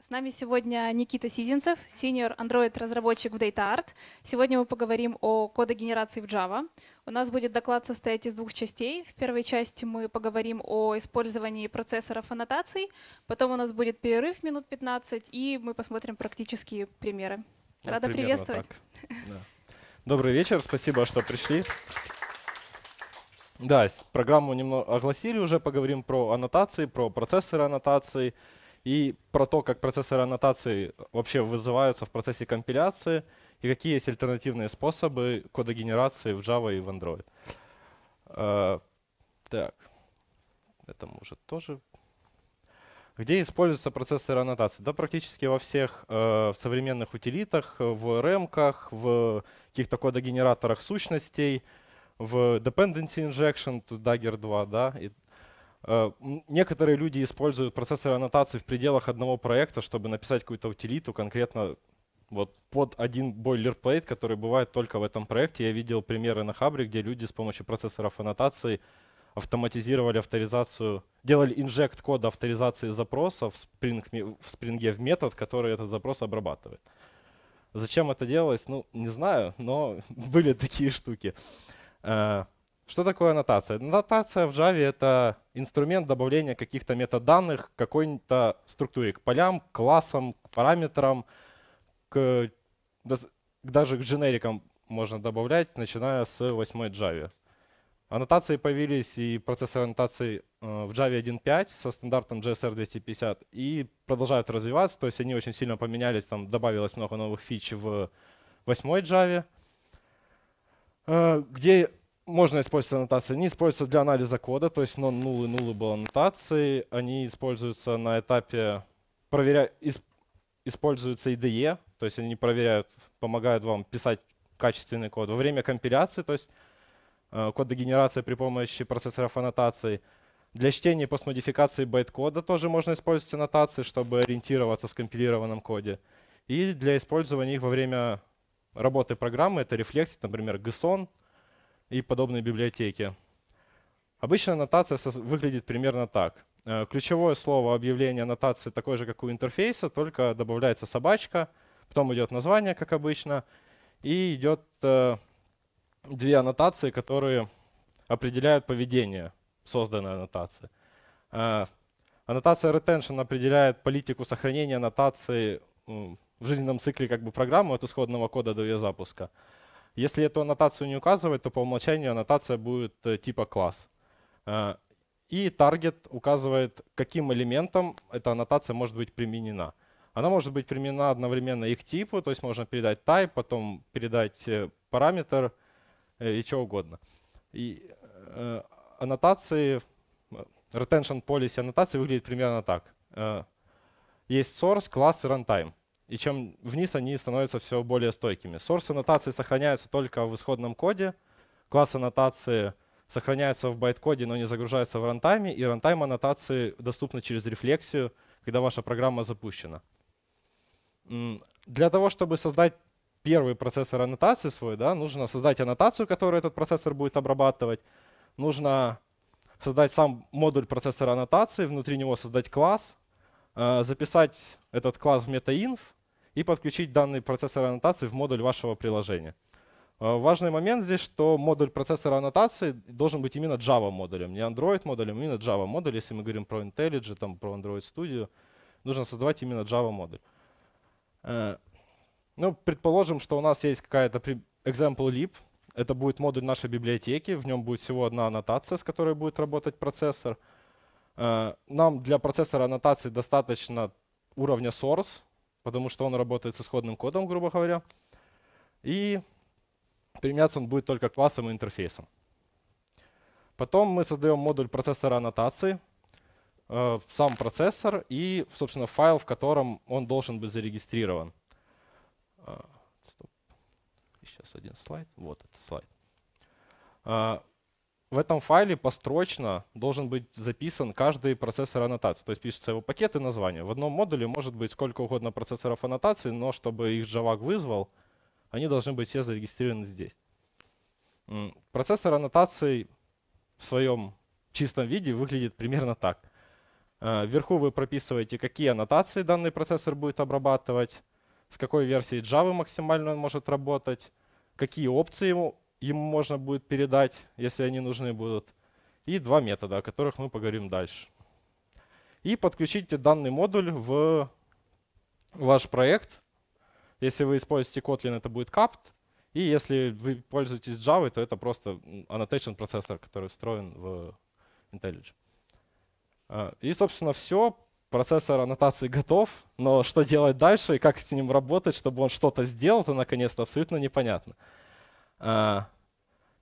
С нами сегодня Никита Сизинцев, senior Android-разработчик в DataArt. Сегодня мы поговорим о кодогенерации в Java. У нас будет доклад состоять из двух частей. В первой части мы поговорим о использовании процессоров аннотаций, потом у нас будет перерыв минут 15, и мы посмотрим практические примеры. Рада приветствовать. Да. Добрый вечер, спасибо, что пришли. Да, программу немного огласили уже, поговорим про аннотации, про процессоры аннотаций, и про то, как процессоры аннотации вообще вызываются в процессе компиляции и какие есть альтернативные способы кодогенерации в Java и в Android. Э, так, это может тоже. Где используются процессоры аннотации? Да практически во всех э, современных утилитах, в ремках, в каких-то кодогенераторах сущностей, в dependency injection, Dagger 2, да, и Э, некоторые люди используют процессоры аннотации в пределах одного проекта, чтобы написать какую-то утилиту конкретно вот под один бойлерплейт, который бывает только в этом проекте. Я видел примеры на Хабре, где люди с помощью процессоров аннотации автоматизировали авторизацию, делали инжект кода авторизации запроса в, Spring, в Spring в метод, который этот запрос обрабатывает. Зачем это делалось? Ну, не знаю, но были такие штуки. Э, что такое аннотация? Аннотация в Java — это инструмент добавления каких-то метаданных к какой-то структуре, к полям, к классам, к параметрам, к, даже к дженерикам можно добавлять, начиная с 8 Java. Аннотации появились и процессы аннотации э, в Java 1.5 со стандартом JSR 250 и продолжают развиваться, то есть они очень сильно поменялись, там добавилось много новых фич в 8 Java, э, где можно использовать аннотации. Они используются для анализа кода, то есть нулы null и nullable аннотации. Они используются на этапе проверя... используется IDE, то есть они проверяют, помогают вам писать качественный код. Во время компиляции, то есть э, кодогенерация при помощи процессоров аннотаций. Для чтения и постмодификации байткода тоже можно использовать аннотации, чтобы ориентироваться в скомпилированном коде. И для использования их во время работы программы это рефлексит, например, GSON — и подобные библиотеки. Обычно аннотация выглядит примерно так. Э, ключевое слово объявления аннотации такое же, как у интерфейса, только добавляется собачка, потом идет название, как обычно, и идет э, две аннотации, которые определяют поведение созданной аннотации. Э, аннотация retention определяет политику сохранения аннотации в жизненном цикле как бы программы от исходного кода до ее запуска. Если эту аннотацию не указывать, то по умолчанию аннотация будет э, типа класс. Э, и target указывает, каким элементом эта аннотация может быть применена. Она может быть применена одновременно их типу, то есть можно передать type, потом передать э, параметр и что угодно. И аннотации, retention policy аннотации выглядит примерно так. Есть source, класс и runtime и чем вниз они становятся все более стойкими. Source аннотации сохраняются только в исходном коде, класс аннотации сохраняются в байткоде, но не загружаются в рантайме, и рантайм аннотации доступны через рефлексию, когда ваша программа запущена. Для того, чтобы создать первый процессор аннотации свой, да, нужно создать аннотацию, которую этот процессор будет обрабатывать, нужно создать сам модуль процессора аннотации, внутри него создать класс, Э, записать этот класс в MetaInf и подключить данные процессора аннотации в модуль вашего приложения. Э, важный момент здесь, что модуль процессора аннотации должен быть именно Java модулем, не Android модулем, а именно Java модуль. Если мы говорим про IntelliJ, там, про Android Studio, нужно создавать именно Java модуль. Э, ну, предположим, что у нас есть какая-то example lib, это будет модуль нашей библиотеки, в нем будет всего одна аннотация, с которой будет работать процессор — Э, нам для процессора аннотации достаточно уровня source, потому что он работает с исходным кодом, грубо говоря. И применяться он будет только классом и интерфейсом. Потом мы создаем модуль процессора аннотации, э, сам процессор и, собственно, файл, в котором он должен быть зарегистрирован. Э, стоп. Сейчас один слайд. Вот этот слайд в этом файле построчно должен быть записан каждый процессор аннотации. То есть пишется его пакет и название. В одном модуле может быть сколько угодно процессоров аннотации, но чтобы их Javac вызвал, они должны быть все зарегистрированы здесь. Процессор аннотаций в своем чистом виде выглядит примерно так. Э, вверху вы прописываете, какие аннотации данный процессор будет обрабатывать, с какой версией Java максимально он может работать, какие опции ему ему можно будет передать, если они нужны будут, и два метода, о которых мы поговорим дальше. И подключите данный модуль в ваш проект. Если вы используете Kotlin, это будет CAPT. И если вы пользуетесь Java, то это просто annotation процессор, который встроен в IntelliJ. А, и, собственно, все. Процессор аннотации готов, но что делать дальше и как с ним работать, чтобы он что-то сделал, то наконец-то абсолютно непонятно. А,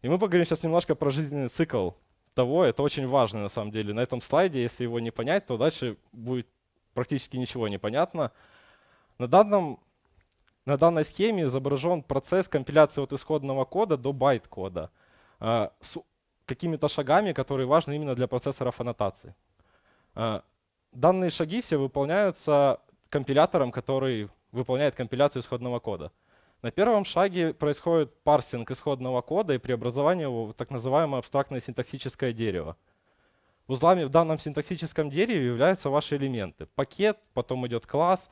и мы поговорим сейчас немножко про жизненный цикл того. Это очень важно на самом деле. На этом слайде, если его не понять, то дальше будет практически ничего не понятно. На, данном, на данной схеме изображен процесс компиляции от исходного кода до байт-кода э, с какими-то шагами, которые важны именно для процессоров аннотации. Э, данные шаги все выполняются компилятором, который выполняет компиляцию исходного кода. На первом шаге происходит парсинг исходного кода и преобразование его в так называемое абстрактное синтаксическое дерево. Узлами в данном синтаксическом дереве являются ваши элементы. Пакет, потом идет класс,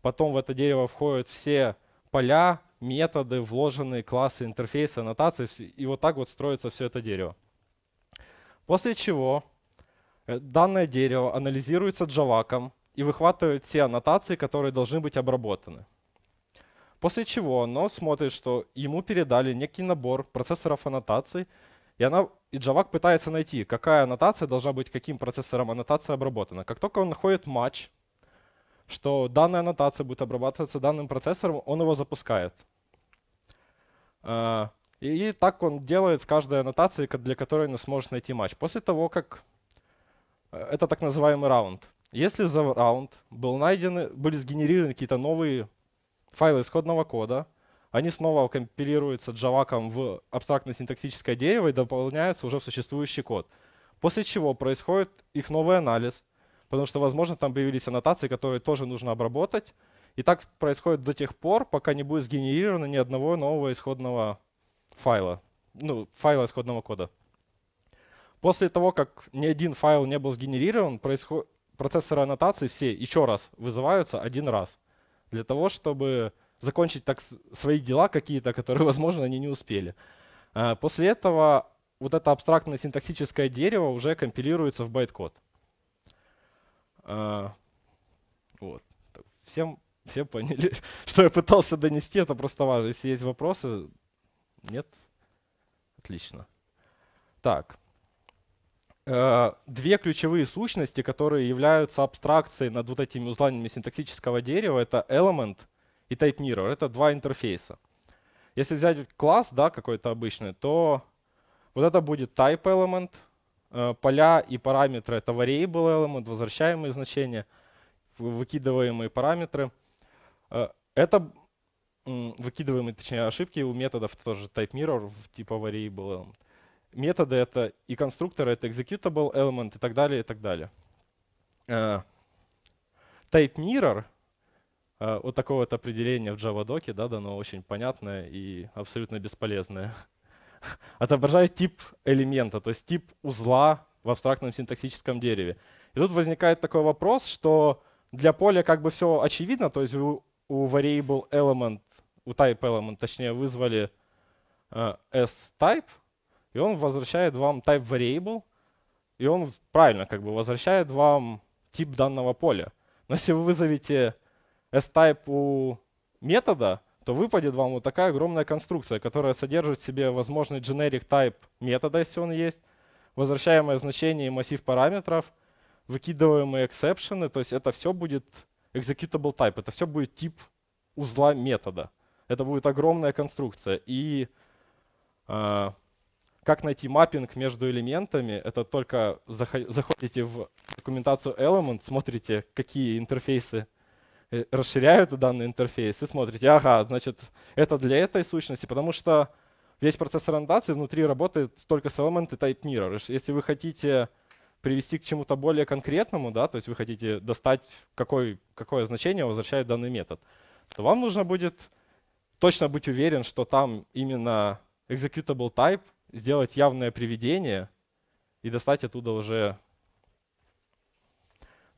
потом в это дерево входят все поля, методы, вложенные классы, интерфейсы, аннотации, и вот так вот строится все это дерево. После чего э, данное дерево анализируется джаваком и выхватывает все аннотации, которые должны быть обработаны. После чего оно смотрит, что ему передали некий набор процессоров аннотаций, и, она, и Джавак пытается найти, какая аннотация должна быть каким процессором аннотация обработана. Как только он находит матч, что данная аннотация будет обрабатываться данным процессором, он его запускает. А, и так он делает с каждой аннотацией, для которой он сможет найти матч. После того, как э, это так называемый раунд. Если за раунд был найден, были сгенерированы какие-то новые файлы исходного кода, они снова компилируются джаваком в абстрактно-синтаксическое дерево и дополняются уже в существующий код. После чего происходит их новый анализ, потому что, возможно, там появились аннотации, которые тоже нужно обработать. И так происходит до тех пор, пока не будет сгенерировано ни одного нового исходного файла, ну, файла исходного кода. После того, как ни один файл не был сгенерирован, происход... процессоры аннотации все еще раз вызываются один раз — для того, чтобы закончить так свои дела какие-то, которые, возможно, они не успели. А, после этого вот это абстрактное синтаксическое дерево уже компилируется в байткод. А, вот. Всем, все поняли, что я пытался донести, это просто важно. Если есть вопросы, нет? Отлично. Так. Э, две ключевые сущности, которые являются абстракцией над вот этими узлами синтаксического дерева, это element и type mirror. Это два интерфейса. Если взять класс да, какой-то обычный, то вот это будет type element, э, поля и параметры — это variable element, возвращаемые значения, выкидываемые параметры. Э, это выкидываемые, точнее, ошибки у методов тоже type mirror типа variable element методы это и конструкторы, это executable element и так далее, и так далее. Э, type mirror, э, вот такое вот определение в JavaDoc, да, дано очень понятное и абсолютно бесполезное, отображает тип элемента, то есть тип узла в абстрактном синтаксическом дереве. И тут возникает такой вопрос, что для поля как бы все очевидно, то есть у variable element, у type element, точнее, вызвали э, s-type, и он возвращает вам type variable, и он правильно как бы возвращает вам тип данного поля. Но если вы вызовете s-type у метода, то выпадет вам вот такая огромная конструкция, которая содержит в себе возможный generic type метода, если он есть, возвращаемое значение и массив параметров, выкидываемые эксепшены, то есть это все будет executable type, это все будет тип узла метода. Это будет огромная конструкция. И а, как найти маппинг между элементами? Это только заходите в документацию Element, смотрите, какие интерфейсы э, расширяют данный интерфейс, и смотрите, ага, значит, это для этой сущности, потому что весь процесс ориентации внутри работает только с Element и Type Mirror. Если вы хотите привести к чему-то более конкретному, да, то есть вы хотите достать, какой, какое значение возвращает данный метод, то вам нужно будет точно быть уверен, что там именно executable type сделать явное приведение и достать оттуда уже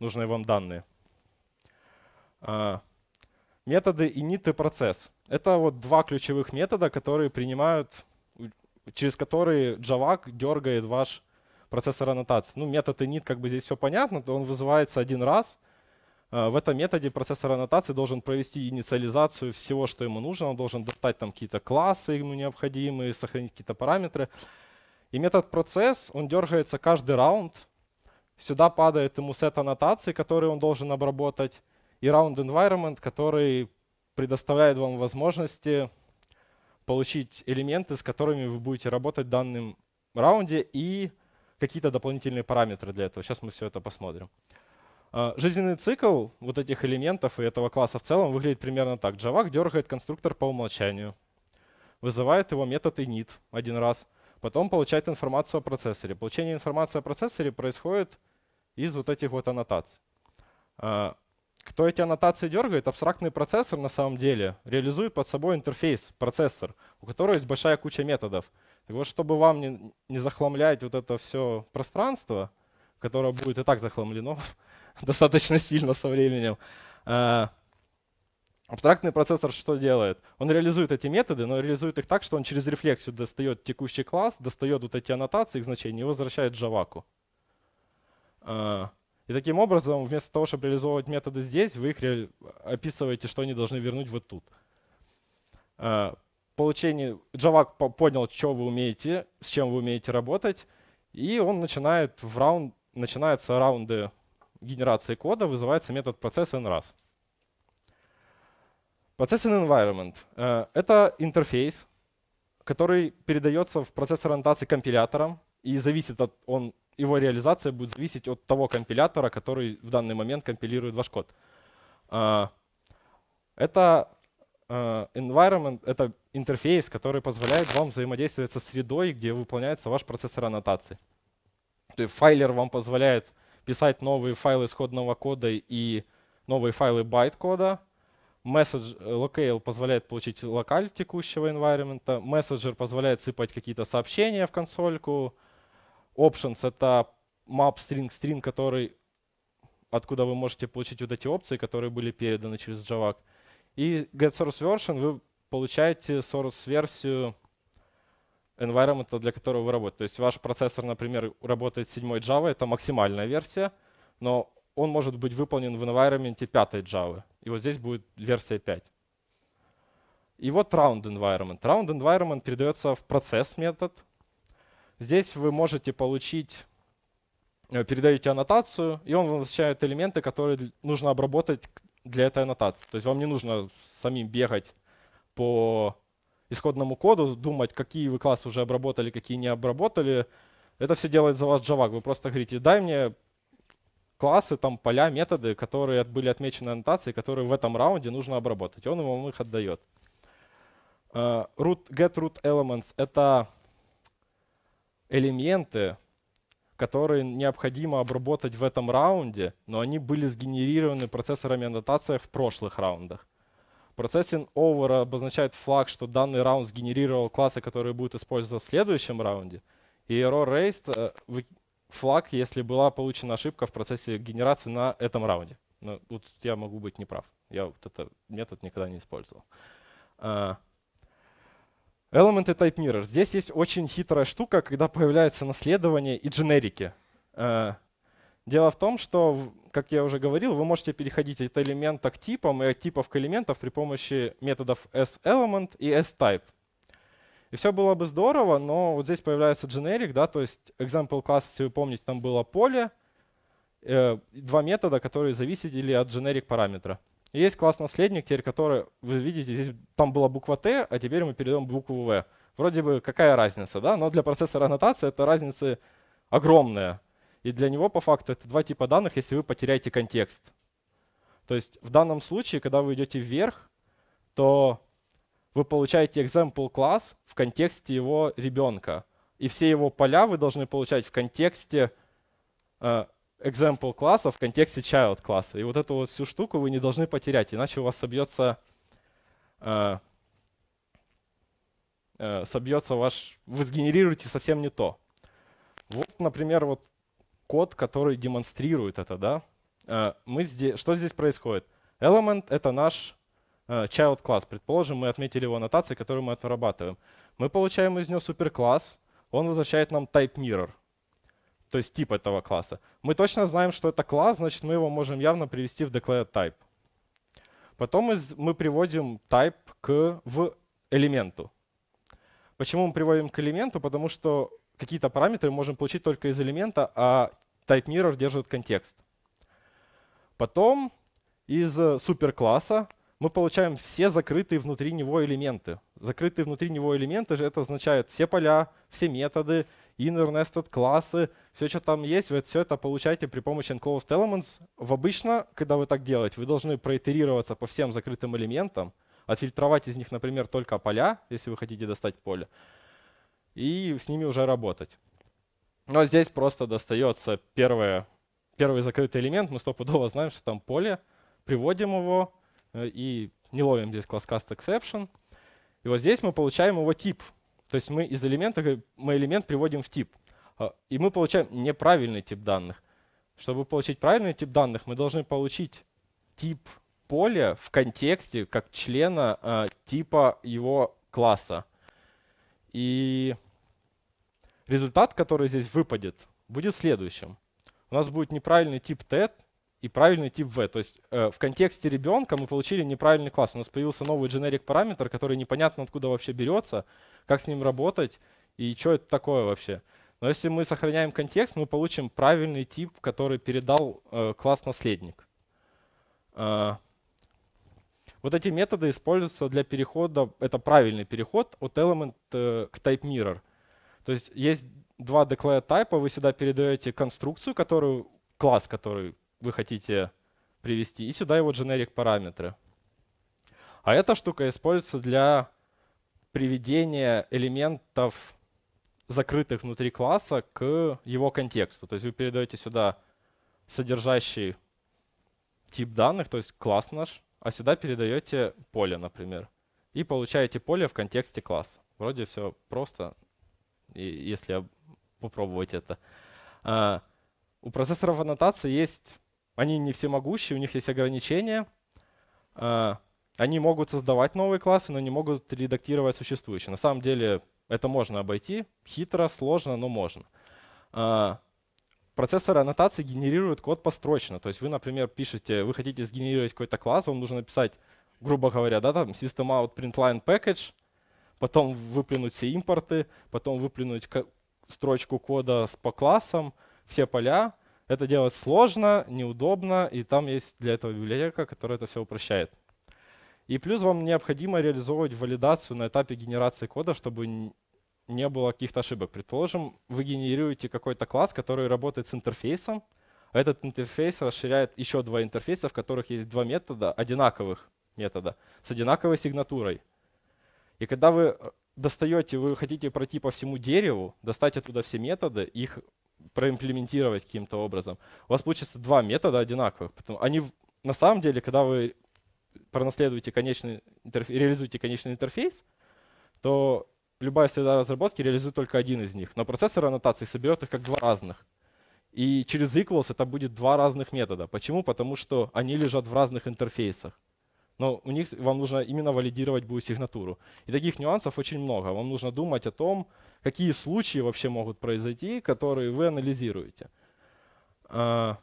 нужные вам данные. А, методы и нит и процесс. Это вот два ключевых метода, которые принимают, через которые Java дергает ваш процессор аннотации. Ну, метод и нит, как бы здесь все понятно, то он вызывается один раз, а, в этом методе процессор аннотации должен провести инициализацию всего, что ему нужно. Он должен достать там какие-то классы ему необходимые, сохранить какие-то параметры. И метод процесс, он дергается каждый раунд. Сюда падает ему сет аннотаций, которые он должен обработать, и раунд environment, который предоставляет вам возможности получить элементы, с которыми вы будете работать в данном раунде, и какие-то дополнительные параметры для этого. Сейчас мы все это посмотрим. А, жизненный цикл вот этих элементов и этого класса в целом выглядит примерно так. Java дергает конструктор по умолчанию, вызывает его метод init один раз, потом получает информацию о процессоре. Получение информации о процессоре происходит из вот этих вот аннотаций. А, кто эти аннотации дергает? Абстрактный процессор на самом деле реализует под собой интерфейс, процессор, у которого есть большая куча методов. Так вот, чтобы вам не, не захламлять вот это все пространство, которое будет и так захламлено, достаточно сильно со временем. Э, абстрактный процессор что делает? Он реализует эти методы, но реализует их так, что он через рефлексию достает текущий класс, достает вот эти аннотации, их значения и возвращает джаваку. Э, и таким образом, вместо того, чтобы реализовывать методы здесь, вы их описываете, что они должны вернуть вот тут. Э, получение Java понял, что вы умеете, с чем вы умеете работать, и он начинает в раунд, начинаются раунды генерации кода вызывается метод процесса nRas. Процессор environment э, — это интерфейс, который передается в процесс ориентации компилятором, и зависит от, он, его реализация будет зависеть от того компилятора, который в данный момент компилирует ваш код. Э, это э, environment, это интерфейс, который позволяет вам взаимодействовать со средой, где выполняется ваш процессор аннотации. То есть файлер вам позволяет писать новые файлы исходного кода и новые файлы байт-кода. Message locale позволяет получить локаль текущего environment. Messenger позволяет сыпать какие-то сообщения в консольку. Options — это map string, string, который, откуда вы можете получить вот эти опции, которые были переданы через Javac. И get source version вы получаете source-версию environment, для которого вы работаете. То есть ваш процессор, например, работает с 7 Java, это максимальная версия, но он может быть выполнен в environment 5 Java. И вот здесь будет версия 5. И вот round environment. Round environment передается в процесс метод. Здесь вы можете получить, э, передаете аннотацию, и он возвращает элементы, которые нужно обработать для этой аннотации. То есть вам не нужно самим бегать по исходному коду, думать, какие вы классы уже обработали, какие не обработали. Это все делает за вас Java. Вы просто говорите, дай мне классы, там поля, методы, которые были отмечены аннотацией, которые в этом раунде нужно обработать. Он вам их отдает. Э, root, get root elements — это элементы, которые необходимо обработать в этом раунде, но они были сгенерированы процессорами аннотация в прошлых раундах. Processing over обозначает флаг, что данный раунд сгенерировал классы, которые будут использоваться в следующем раунде. И error raised э, флаг, если была получена ошибка в процессе генерации на этом раунде. Но вот я могу быть неправ. Я вот этот метод никогда не использовал. Element а, и Type Mirror. Здесь есть очень хитрая штука, когда появляется наследование и дженерики. А, Дело в том, что, как я уже говорил, вы можете переходить от элемента к типам и от типов к элементам при помощи методов SElement и SType. И все было бы здорово, но вот здесь появляется generic, да, то есть example class, если вы помните, там было поле, э, два метода, которые зависели от generic параметра. И есть класс наследник, теперь который, вы видите, здесь там была буква Т, а теперь мы перейдем букву В. Вроде бы какая разница, да? Но для процессора аннотации это разница огромная. И для него по факту это два типа данных, если вы потеряете контекст. То есть в данном случае, когда вы идете вверх, то вы получаете example класс в контексте его ребенка. И все его поля вы должны получать в контексте э, example класса, в контексте child класса. И вот эту вот всю штуку вы не должны потерять, иначе у вас собьется, э, э, собьется ваш... Вы сгенерируете совсем не то. Вот, например, вот код, который демонстрирует это, да? Э, мы здесь, что здесь происходит? Element — это наш э, child класс. Предположим, мы отметили его аннотации, которую мы отрабатываем. Мы получаем из него суперкласс, он возвращает нам type mirror, то есть тип этого класса. Мы точно знаем, что это класс, значит, мы его можем явно привести в declared type. Потом мы приводим type к, в элементу. Почему мы приводим к элементу? Потому что какие-то параметры можем получить только из элемента, а type mirror держит контекст. Потом из э, суперкласса мы получаем все закрытые внутри него элементы. Закрытые внутри него элементы же это означает все поля, все методы, inner nested классы, все, что там есть, вы все это получаете при помощи enclosed elements. В обычно, когда вы так делаете, вы должны проитерироваться по всем закрытым элементам, отфильтровать из них, например, только поля, если вы хотите достать поле, и с ними уже работать. Но здесь просто достается первое, первый закрытый элемент. Мы стопудово знаем, что там поле, приводим его э, и не ловим здесь класс cast exception. И вот здесь мы получаем его тип. То есть мы из элемента, э, мы элемент приводим в тип. А, и мы получаем неправильный тип данных. Чтобы получить правильный тип данных, мы должны получить тип поля в контексте как члена а, типа его класса. И результат, который здесь выпадет, будет следующим. У нас будет неправильный тип T и правильный тип V. То есть э, в контексте ребенка мы получили неправильный класс. У нас появился новый generic параметр, который непонятно откуда вообще берется, как с ним работать и что это такое вообще. Но если мы сохраняем контекст, мы получим правильный тип, который передал э, класс наследник. Э, вот эти методы используются для перехода, это правильный переход от element э, к type mirror. То есть есть два declare type, вы сюда передаете конструкцию, которую, класс, который вы хотите привести, и сюда его generic параметры. А эта штука используется для приведения элементов, закрытых внутри класса, к его контексту. То есть вы передаете сюда содержащий тип данных, то есть класс наш, а сюда передаете поле, например, и получаете поле в контексте класса. Вроде все просто, если попробовать это. А, у процессоров аннотации есть, они не всемогущие, у них есть ограничения. А, они могут создавать новые классы, но не могут редактировать существующие. На самом деле это можно обойти, хитро, сложно, но можно. А, Процессоры аннотации генерируют код построчно. То есть вы, например, пишете, вы хотите сгенерировать какой-то класс, вам нужно написать, грубо говоря, да, там system out print line package, потом выплюнуть все импорты, потом выплюнуть строчку кода по классам, все поля. Это делать сложно, неудобно, и там есть для этого библиотека, которая это все упрощает. И плюс вам необходимо реализовывать валидацию на этапе генерации кода, чтобы не было каких-то ошибок. Предположим, вы генерируете какой-то класс, который работает с интерфейсом. Этот интерфейс расширяет еще два интерфейса, в которых есть два метода, одинаковых метода, с одинаковой сигнатурой. И когда вы э, достаете, вы хотите пройти по всему дереву, достать оттуда все методы, их проимплементировать каким-то образом, у вас получится два метода одинаковых. Потому, они на самом деле, когда вы пронаследуете конечный интерфейс, реализуете конечный интерфейс, то любая среда разработки реализует только один из них, но процессор аннотации соберет их как два разных. И через equals это будет два разных метода. Почему? Потому что они лежат в разных интерфейсах. Но у них вам нужно именно валидировать будет сигнатуру. И таких нюансов очень много. Вам нужно думать о том, какие случаи вообще могут произойти, которые вы анализируете. А,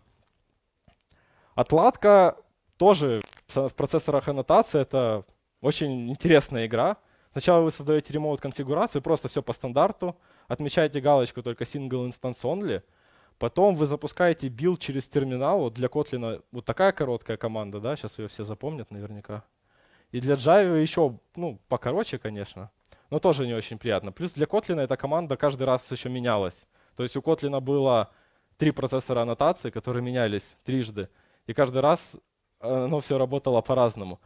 отладка тоже в процессорах аннотации это очень интересная игра. Сначала вы создаете ремонт конфигурацию, просто все по стандарту, отмечаете галочку только single instance only, потом вы запускаете build через терминал, вот для Kotlin вот такая короткая команда, да, сейчас ее все запомнят наверняка. И для Java еще, ну, покороче, конечно, но тоже не очень приятно. Плюс для Kotlin эта команда каждый раз еще менялась. То есть у Kotlin было три процессора аннотации, которые менялись трижды, и каждый раз э, оно все работало по-разному.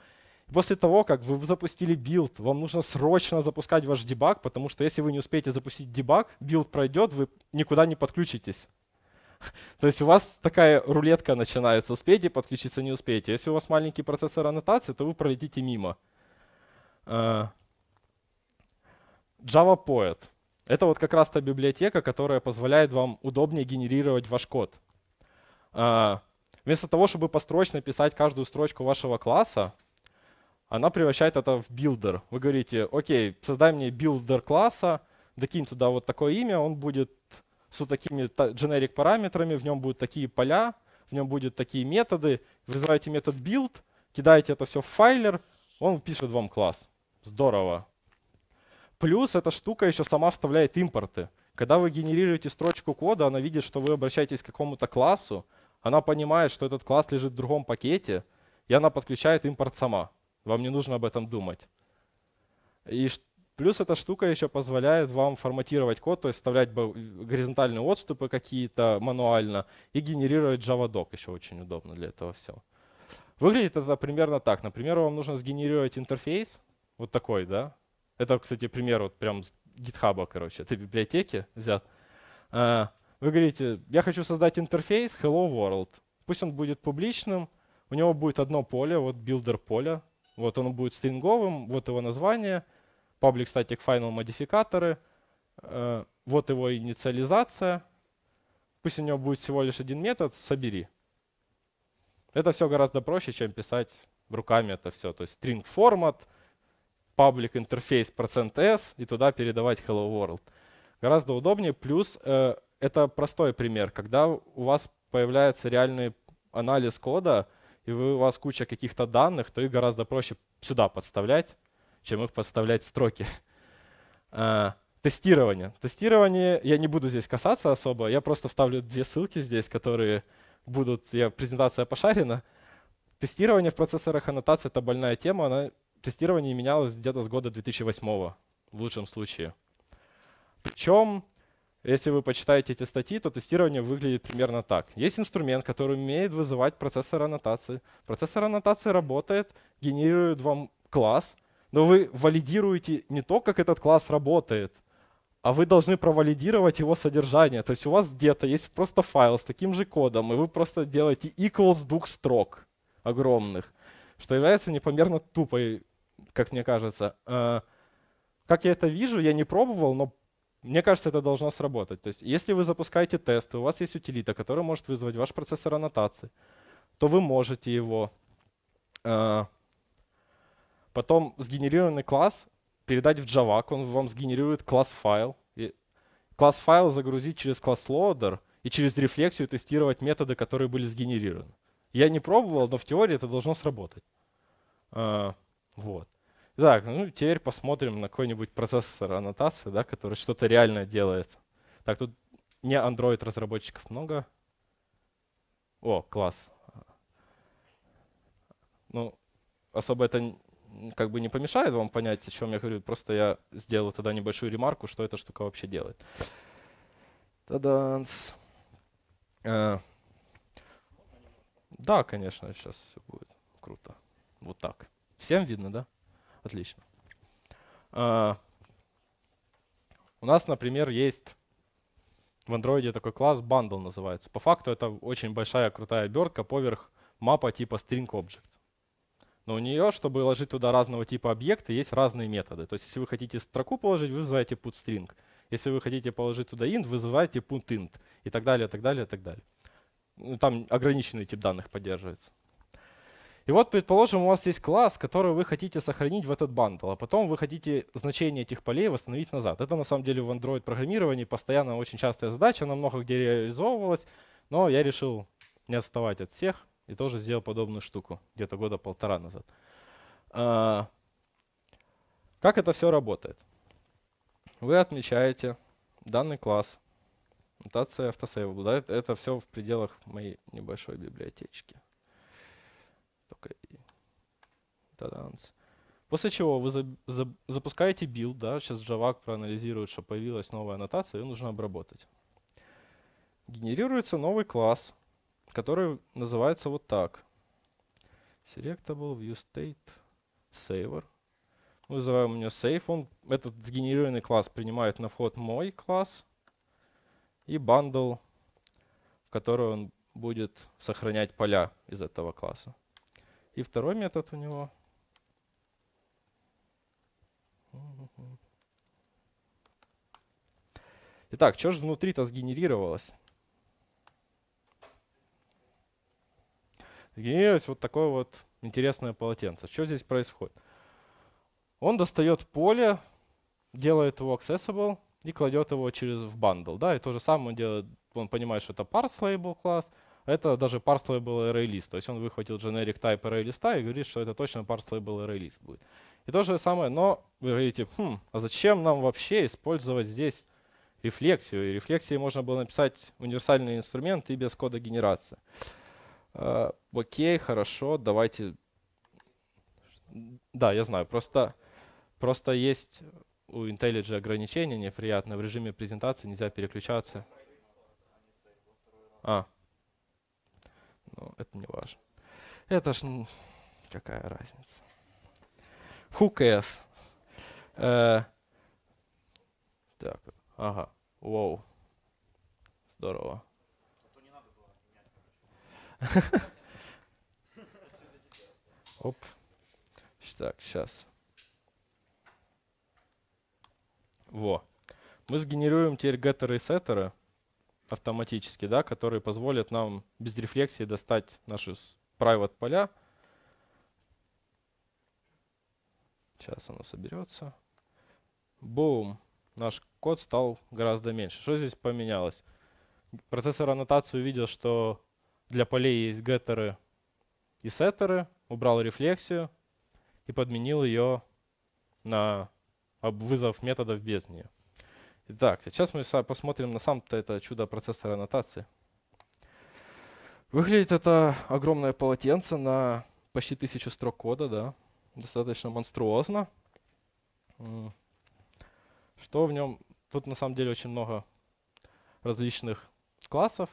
После того, как вы запустили билд, вам нужно срочно запускать ваш дебаг, потому что если вы не успеете запустить дебаг, билд пройдет, вы никуда не подключитесь. То есть у вас такая рулетка начинается, успеете подключиться, не успеете. Если у вас маленький процессор аннотации, то вы пролетите мимо. Э, Java Poet. Это вот как раз та библиотека, которая позволяет вам удобнее генерировать ваш код. Э, вместо того, чтобы построчно писать каждую строчку вашего класса, она превращает это в билдер. Вы говорите, окей, создай мне билдер класса, докинь туда вот такое имя, он будет с вот такими generic параметрами, в нем будут такие поля, в нем будут такие методы. Вызываете метод build, кидаете это все в файлер, он пишет вам класс. Здорово. Плюс эта штука еще сама вставляет импорты. Когда вы генерируете строчку кода, она видит, что вы обращаетесь к какому-то классу, она понимает, что этот класс лежит в другом пакете, и она подключает импорт сама. Вам не нужно об этом думать. И плюс эта штука еще позволяет вам форматировать код, то есть вставлять горизонтальные отступы какие-то мануально и генерировать JavaDoc еще очень удобно для этого всего. Выглядит это примерно так. Например, вам нужно сгенерировать интерфейс, вот такой, да? Это, кстати, пример вот прям с GitHub, короче, этой библиотеки взят. А, вы говорите, я хочу создать интерфейс Hello World. Пусть он будет публичным, у него будет одно поле, вот builder поле, вот он будет стринговым, вот его название, public static final модификаторы, э, вот его инициализация. Пусть у него будет всего лишь один метод, собери. Это все гораздо проще, чем писать руками это все. То есть string format public interface процент %s и туда передавать hello world. Гораздо удобнее. Плюс э, это простой пример, когда у вас появляется реальный анализ кода, и у вас куча каких-то данных, то их гораздо проще сюда подставлять, чем их подставлять в строки. А, тестирование. Тестирование я не буду здесь касаться особо, я просто вставлю две ссылки здесь, которые будут, я, презентация пошарена. Тестирование в процессорах аннотации — это больная тема, она, тестирование менялось где-то с года 2008 в лучшем случае. Причем если вы почитаете эти статьи, то тестирование выглядит примерно так. Есть инструмент, который умеет вызывать процессор аннотации. Процессор аннотации работает, генерирует вам класс, но вы валидируете не то, как этот класс работает, а вы должны провалидировать его содержание. То есть у вас где-то есть просто файл с таким же кодом, и вы просто делаете equals двух строк огромных, что является непомерно тупой, как мне кажется. Э, как я это вижу, я не пробовал, но мне кажется, это должно сработать. То есть, если вы запускаете тесты, у вас есть утилита, которая может вызвать ваш процессор аннотации, то вы можете его э, потом сгенерированный класс передать в Java, он вам сгенерирует класс-файл. Класс-файл загрузить через класс loader и через рефлексию тестировать методы, которые были сгенерированы. Я не пробовал, но в теории это должно сработать. Э, вот. Так, ну теперь посмотрим на какой-нибудь процессор аннотации, да, который что-то реально делает. Так, тут не Android разработчиков много. О, класс. Ну, особо это как бы не помешает вам понять, о чем я говорю. Просто я сделал тогда небольшую ремарку, что эта штука вообще делает. Таданс. Э, да, конечно, сейчас все будет круто. Вот так. Всем видно, да? Отлично. Uh, у нас, например, есть в Android такой класс bundle называется. По факту это очень большая крутая обертка поверх мапа типа string object. Но у нее, чтобы ложить туда разного типа объекта, есть разные методы. То есть если вы хотите строку положить, вызываете put string. Если вы хотите положить туда int, вызываете put int и так далее, так далее, так далее. Там ограниченный тип данных поддерживается. И вот, предположим, у вас есть класс, который вы хотите сохранить в этот бандл, а потом вы хотите значение этих полей восстановить назад. Это на самом деле в Android программировании постоянно очень частая задача, она много где реализовывалась, но я решил не отставать от всех и тоже сделал подобную штуку где-то года полтора назад. А, как это все работает? Вы отмечаете данный класс, нотация автосейва. Да, это все в пределах моей небольшой библиотечки. Только... После чего вы за, за, запускаете билд, да, сейчас Javac проанализирует, что появилась новая аннотация, ее нужно обработать. Генерируется новый класс, который называется вот так. Selectable ViewState Saver. Мы называем у него save. Он, этот сгенерированный класс принимает на вход мой класс и бандл, в который он будет сохранять поля из этого класса. И второй метод у него. Итак, что же внутри-то сгенерировалось? Сгенерировалось вот такое вот интересное полотенце. Что здесь происходит? Он достает поле, делает его accessible и кладет его через в bundle, Да? И то же самое он делает, он понимает, что это parse label класс — это даже parse label array То есть он выхватил generic type array и говорит, что это точно parse label array будет. И то же самое, но вы говорите, хм, а зачем нам вообще использовать здесь рефлексию? И рефлексии можно было написать универсальный инструмент и без кода генерации. Э, окей, хорошо, давайте... Да, я знаю, просто, просто есть у IntelliJ ограничения неприятно. В режиме презентации нельзя переключаться. А, но ну, это не важно. Это ж какая разница. Who cares? Э, так, ага, вау. Здорово. А Оп. Так, сейчас. Во. Мы сгенерируем теперь геттеры и сеттеры автоматически, да, которые позволят нам без рефлексии достать наши private поля. Сейчас оно соберется. Бум! Наш код стал гораздо меньше. Что здесь поменялось? Процессор аннотацию видел, что для полей есть геттеры и сеттеры, убрал рефлексию и подменил ее на вызов методов без нее. Итак, сейчас мы посмотрим на сам-то это чудо процессора аннотации. Выглядит это огромное полотенце на почти тысячу строк кода, да, достаточно монструозно. Что в нем? Тут на самом деле очень много различных классов.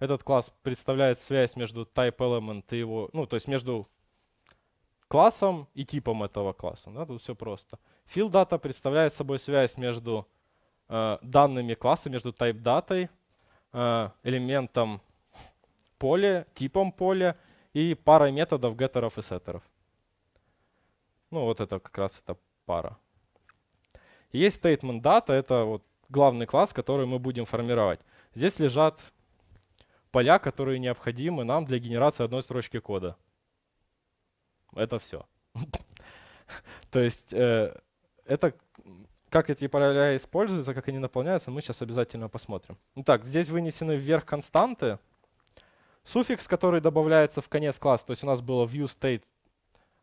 Этот класс представляет связь между type element и его, ну, то есть между классом и типом этого класса. Да? Тут все просто. Field data представляет собой связь между Э, данными класса между type-датой, э, элементом поля, типом поля и парой методов геттеров и сеттеров. Ну вот это как раз эта пара. есть statement data, это вот главный класс, который мы будем формировать. Здесь лежат поля, которые необходимы нам для генерации одной строчки кода. Это все. То есть э, это как эти поля используются, как они наполняются, мы сейчас обязательно посмотрим. Итак, здесь вынесены вверх константы. Суффикс, который добавляется в конец класса, то есть у нас было ViewState, state,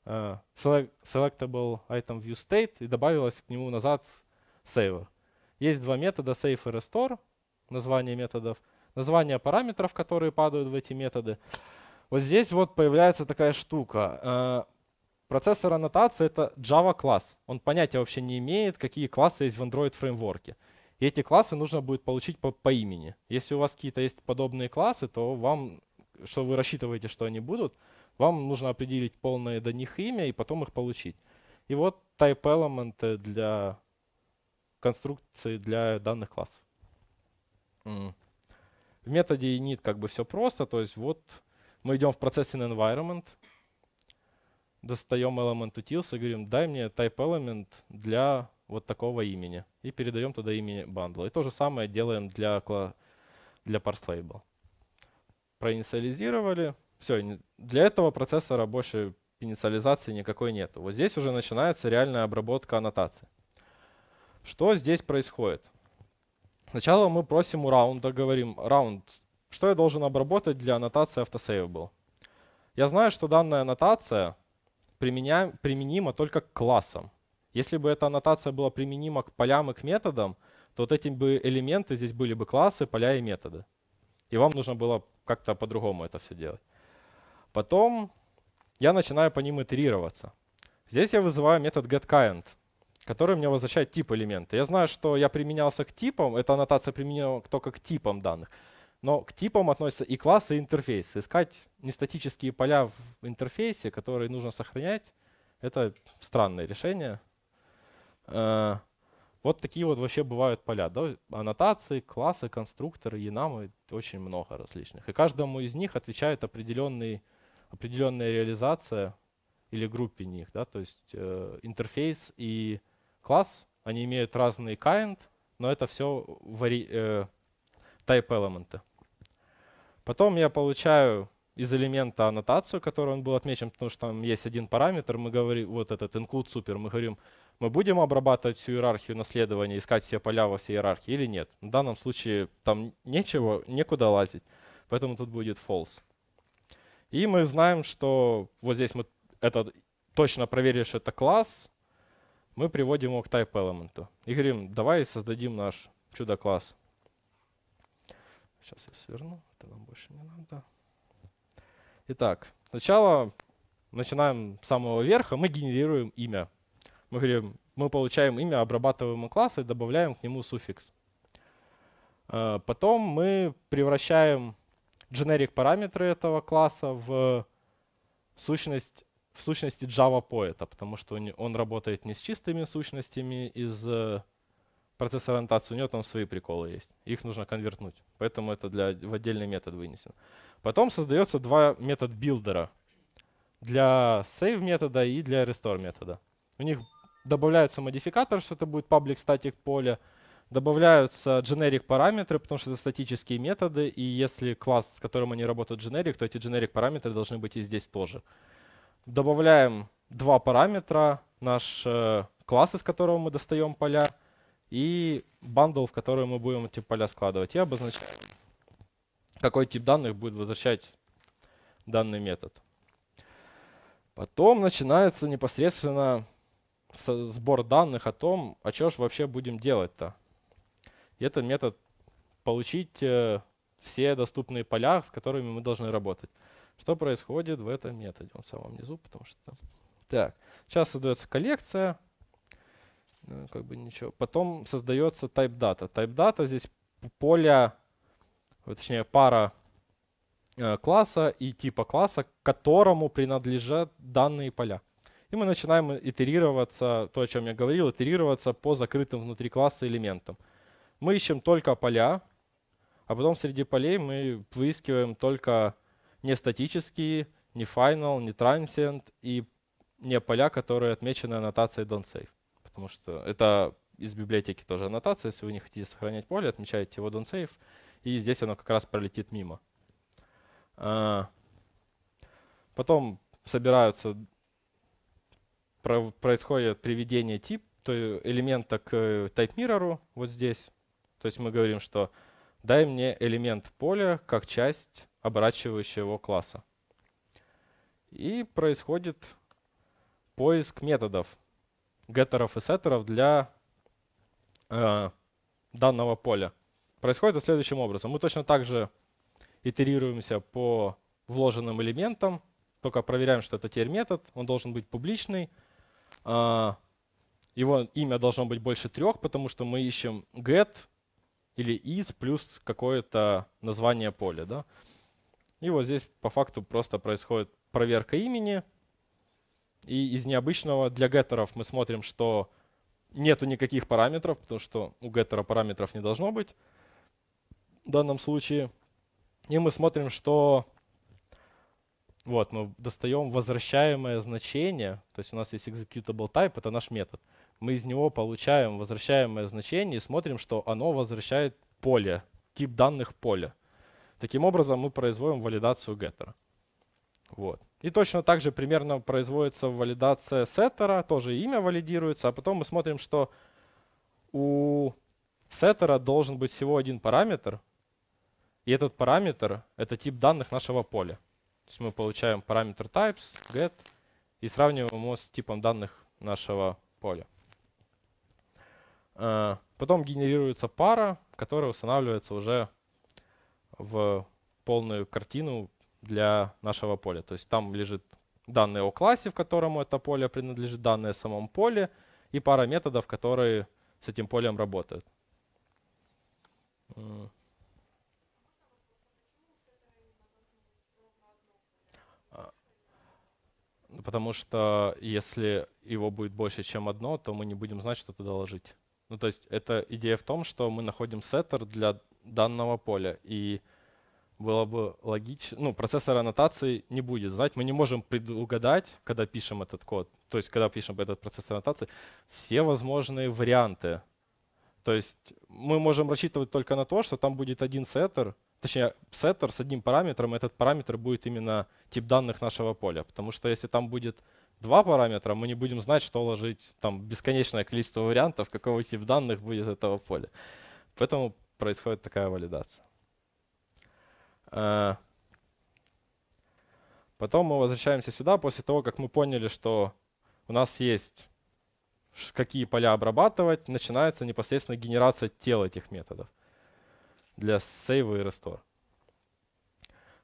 э, selectable item view и добавилось к нему назад saver. Есть два метода save и restore, название методов, название параметров, которые падают в эти методы. Вот здесь вот появляется такая штука. Э, Процессор аннотации — это Java класс. Он понятия вообще не имеет, какие классы есть в Android фреймворке. И эти классы нужно будет получить по, по имени. Если у вас какие-то есть подобные классы, то вам, что вы рассчитываете, что они будут, вам нужно определить полное до них имя и потом их получить. И вот type element для конструкции для данных классов. Mm. В методе init как бы все просто, то есть вот мы идем в процессing environment, достаем element utils и говорим, дай мне type element для вот такого имени. И передаем туда имя bundle И то же самое делаем для, для parse parseLabel. Проинициализировали. Все, для этого процессора больше инициализации никакой нет. Вот здесь уже начинается реальная обработка аннотации. Что здесь происходит? Сначала мы просим у раунда, говорим, раунд, что я должен обработать для аннотации автосейвабл? Я знаю, что данная аннотация — применя, применима только к классам. Если бы эта аннотация была применима к полям и к методам, то вот эти бы элементы, здесь были бы классы, поля и методы. И вам нужно было как-то по-другому это все делать. Потом я начинаю по ним итерироваться. Здесь я вызываю метод getKind, который мне возвращает тип элемента. Я знаю, что я применялся к типам, эта аннотация применена только к типам данных. Но к типам относятся и классы, и интерфейсы. Искать нестатические поля в интерфейсе, которые нужно сохранять, это странное решение. Э, вот такие вот вообще бывают поля. Да? Аннотации, классы, конструкторы, енамы, очень много различных. И каждому из них отвечает определенный, определенная реализация или группе них. Да? То есть э, интерфейс и класс, они имеют разный kind, но это все вари, э, type element. Потом я получаю из элемента аннотацию, которой он был отмечен, потому что там есть один параметр, мы говорим, вот этот include super, мы говорим, мы будем обрабатывать всю иерархию наследования, искать все поля во всей иерархии или нет. В данном случае там нечего, некуда лазить, поэтому тут будет false. И мы знаем, что вот здесь мы это точно проверили, что это класс, мы приводим его к type element. И говорим, давай создадим наш чудо-класс. Сейчас я сверну, это нам больше не надо. Итак, сначала начинаем с самого верха, мы генерируем имя. Мы говорим, мы получаем имя обрабатываемого класса и добавляем к нему суффикс. Э, потом мы превращаем generic параметры этого класса в сущность в сущности Java поэта, потому что он работает не с чистыми сущностями из э, процесс ориентации, у него там свои приколы есть. Их нужно конвертнуть. Поэтому это для, в отдельный метод вынесен. Потом создается два метод билдера. Для save метода и для restore метода. У них добавляются модификатор, что это будет public static поле, добавляются generic параметры, потому что это статические методы, и если класс, с которым они работают generic, то эти generic параметры должны быть и здесь тоже. Добавляем два параметра, наш э, класс, из которого мы достаем поля, и бандл, в который мы будем эти поля складывать. и обозначаю, какой тип данных будет возвращать данный метод. Потом начинается непосредственно сбор данных о том, а что же вообще будем делать-то. И этот метод получить э, все доступные поля, с которыми мы должны работать. Что происходит в этом методе? Он в самом низу, потому что... Так, сейчас создается коллекция, Э, как бы ничего. Потом создается type data. Type data здесь поле, э, точнее пара э, класса и типа класса, к которому принадлежат данные поля. И мы начинаем итерироваться, то, о чем я говорил, итерироваться по закрытым внутри класса элементам. Мы ищем только поля, а потом среди полей мы выискиваем только не статические, не final, не transient и не поля, которые отмечены аннотацией don't save потому что это из библиотеки тоже аннотация. Если вы не хотите сохранять поле, отмечаете его don't save, и здесь оно как раз пролетит мимо. А, потом собираются, происходит приведение тип, то элемента к type mirror вот здесь. То есть мы говорим, что дай мне элемент поля как часть оборачивающего его класса. И происходит поиск методов геттеров и сеттеров для э, данного поля. Происходит это следующим образом. Мы точно так же итерируемся по вложенным элементам, только проверяем, что это теперь метод, он должен быть публичный, э, его имя должно быть больше трех, потому что мы ищем get или is плюс какое-то название поля. Да? И вот здесь по факту просто происходит проверка имени, и из необычного для геттеров мы смотрим, что нету никаких параметров, потому что у геттера параметров не должно быть в данном случае. И мы смотрим, что вот мы достаем возвращаемое значение, то есть у нас есть executable type, это наш метод. Мы из него получаем возвращаемое значение и смотрим, что оно возвращает поле, тип данных поля. Таким образом мы производим валидацию геттера. Вот. И точно так же примерно производится валидация сеттера, тоже имя валидируется, а потом мы смотрим, что у сеттера должен быть всего один параметр, и этот параметр — это тип данных нашего поля. То есть мы получаем параметр types, get, и сравниваем его с типом данных нашего поля. Э, потом генерируется пара, которая устанавливается уже в полную картину для нашего поля. То есть там лежит данные о классе, в котором это поле принадлежит, данные о самом поле и пара методов, которые с этим полем работают. А, потому что если его будет больше, чем одно, то мы не будем знать, что туда ложить. Ну, то есть эта идея в том, что мы находим сеттер для данного поля, и было бы логично, ну, процессор аннотации не будет знать, мы не можем предугадать, когда пишем этот код, то есть когда пишем этот процессор аннотации, все возможные варианты. То есть мы можем рассчитывать только на то, что там будет один сеттер, точнее, сеттер с одним параметром, и этот параметр будет именно тип данных нашего поля, потому что если там будет два параметра, мы не будем знать, что ложить там бесконечное количество вариантов, какого тип данных будет этого поля. Поэтому происходит такая валидация. Э, потом мы возвращаемся сюда после того, как мы поняли, что у нас есть какие поля обрабатывать, начинается непосредственно генерация тел этих методов для save и restore.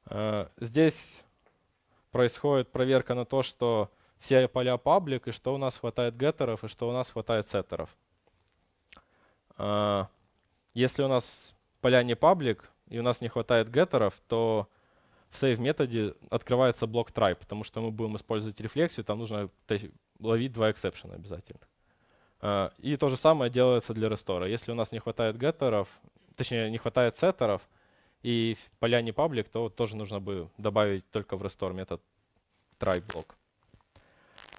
Э, здесь происходит проверка на то, что все поля паблик, и что у нас хватает геттеров, и что у нас хватает сеттеров. Э, если у нас поля не паблик, и у нас не хватает геттеров, то в save методе открывается блок try, потому что мы будем использовать рефлексию, там нужно ловить два эксепшена обязательно. А, и то же самое делается для рестора. Если у нас не хватает геттеров, точнее не хватает сеттеров, и поля не паблик, то тоже нужно бы добавить только в restore метод try блок.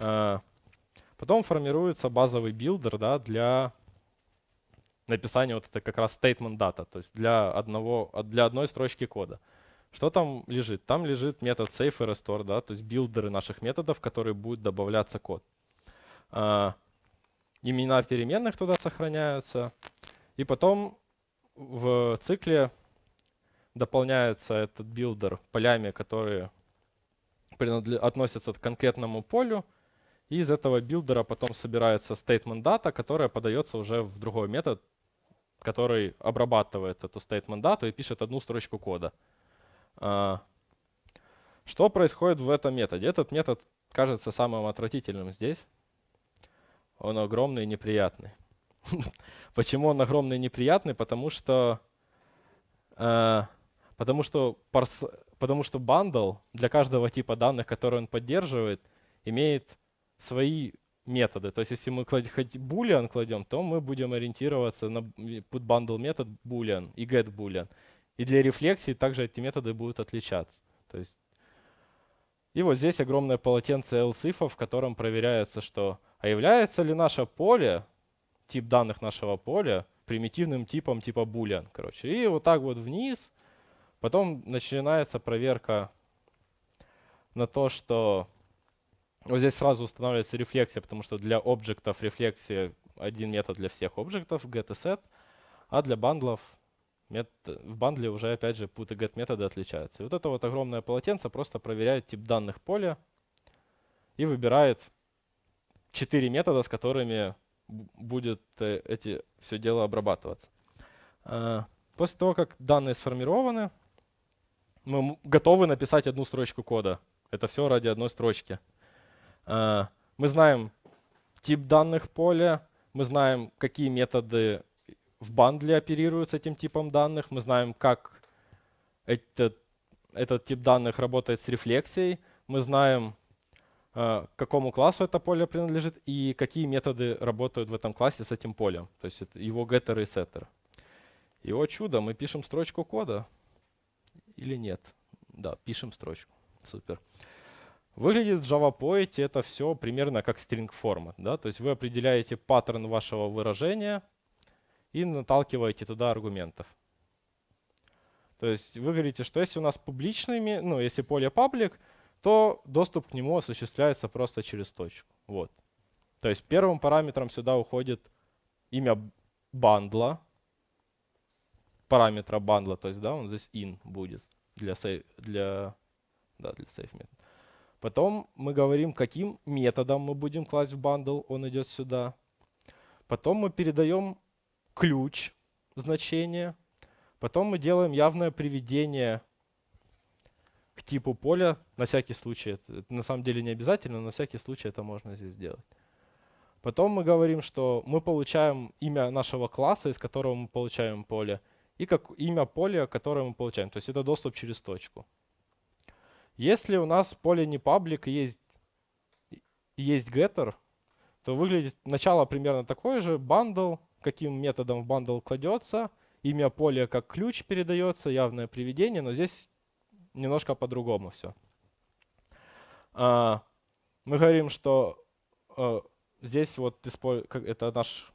А, потом формируется базовый билдер да, для написание вот это как раз statement data, то есть для, одного, для одной строчки кода. Что там лежит? Там лежит метод save и restore, да, то есть билдеры наших методов, которые будет добавляться код. А, имена переменных туда сохраняются. И потом в цикле дополняется этот билдер полями, которые относятся к конкретному полю. И из этого билдера потом собирается statement data, которая подается уже в другой метод, который обрабатывает эту statement мандату и пишет одну строчку кода. А, что происходит в этом методе? Этот метод кажется самым отвратительным здесь. Он огромный и неприятный. Почему он огромный и неприятный? Потому что, э, потому что, парс, потому что бандл для каждого типа данных, который он поддерживает, имеет свои методы. То есть если мы кладь, хоть boolean кладем, то мы будем ориентироваться на bundle метод boolean и get getBoolean. И для рефлексии также эти методы будут отличаться. То есть и вот здесь огромное полотенце LSIF, в котором проверяется, что а является ли наше поле, тип данных нашего поля, примитивным типом типа boolean, короче. И вот так вот вниз. Потом начинается проверка на то, что вот здесь сразу устанавливается рефлексия, потому что для объектов рефлексия один метод для всех объектов, get set, а для бандлов в бандле уже опять же put и get методы отличаются. И вот это вот огромное полотенце просто проверяет тип данных поля и выбирает четыре метода, с которыми будет э, эти все дело обрабатываться. Э, после того, как данные сформированы, мы готовы написать одну строчку кода. Это все ради одной строчки. Э, мы знаем тип данных поля, мы знаем, какие методы в бандле оперируют с этим типом данных, мы знаем, как этот, этот тип данных работает с рефлексией, мы знаем, к э, какому классу это поле принадлежит и какие методы работают в этом классе с этим полем, то есть его getter и setter. И, о чудо, мы пишем строчку кода или нет? Да, пишем строчку. Супер. Выглядит в JavaPoet это все примерно как string формат. Да? То есть вы определяете паттерн вашего выражения и наталкиваете туда аргументов. То есть вы говорите, что если у нас публичными, ну, если поле public, то доступ к нему осуществляется просто через точку. Вот. То есть первым параметром сюда уходит имя бандла, параметра бандла, то есть да, он здесь in будет для, для, да, для safe. метода. Потом мы говорим, каким методом мы будем класть в бандл, он идет сюда. Потом мы передаем ключ значение. Потом мы делаем явное приведение к типу поля на всякий случай. Это на самом деле не обязательно, но на всякий случай это можно здесь сделать. Потом мы говорим, что мы получаем имя нашего класса, из которого мы получаем поле, и как имя поля, которое мы получаем. То есть это доступ через точку. Если у нас поле не паблик есть, есть getter, то выглядит начало примерно такое же. Бандл, каким методом в бандл кладется, имя поля как ключ передается, явное приведение, но здесь немножко по-другому все. А, мы говорим, что э, здесь вот это наш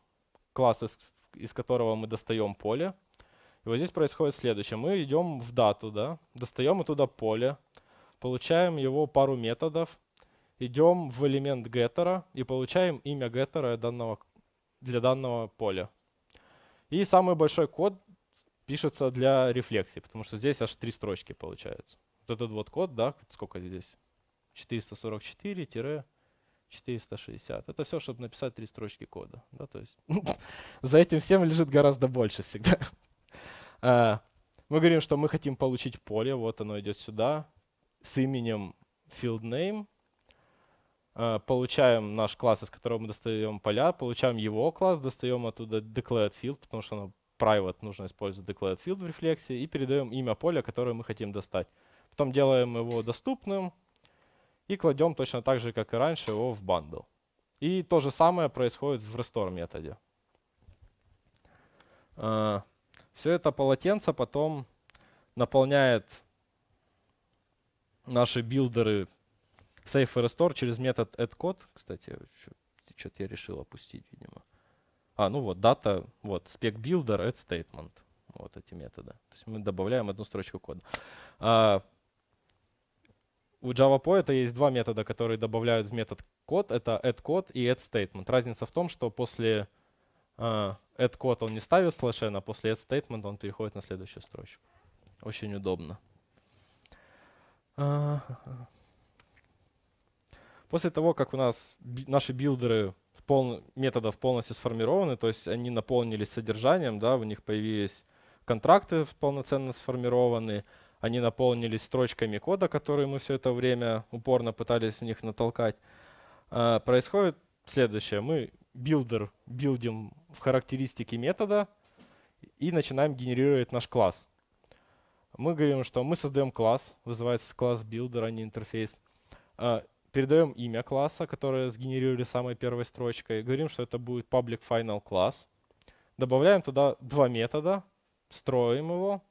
класс, из, из которого мы достаем поле. И вот здесь происходит следующее. Мы идем в дату, да, достаем оттуда поле, получаем его пару методов, идем в элемент геттера и получаем имя геттера данного, для данного поля. И самый большой код пишется для рефлексии, потому что здесь аж три строчки получается. Вот этот вот код, да, сколько здесь? 444-460. Это все, чтобы написать три строчки кода. Да, то есть за этим всем лежит гораздо больше всегда. А, мы говорим, что мы хотим получить поле, вот оно идет сюда, с именем field name, а, получаем наш класс, из которого мы достаем поля, получаем его класс, достаем оттуда declared field, потому что оно private, нужно использовать declared field в рефлексии и передаем имя поля, которое мы хотим достать. Потом делаем его доступным и кладем точно так же, как и раньше, его в bundle. И то же самое происходит в restore методе. А, Все это полотенце потом наполняет наши билдеры Safe и Restore через метод addCode. Кстати, что-то я решил опустить, видимо. А, ну вот, data, вот, spec builder, add statement. Вот эти методы. То есть мы добавляем одну строчку кода. А, у JavaPoet есть два метода, которые добавляют в метод код. Это addCode и addStatement. Разница в том, что после Uh, add код он не ставит слэшен, а после add statement он переходит на следующую строчку. Очень удобно. После того, как у нас наши билдеры пол, методов полностью сформированы, то есть они наполнились содержанием, да, у них появились контракты полноценно сформированы, они наполнились строчками кода, которые мы все это время упорно пытались в них натолкать. А, происходит следующее. Мы билдер билдим в характеристике метода и начинаем генерировать наш класс. Мы говорим, что мы создаем класс, вызывается класс builder, а не интерфейс. А, передаем имя класса, которое сгенерировали самой первой строчкой. Говорим, что это будет public final класс. Добавляем туда два метода, строим его.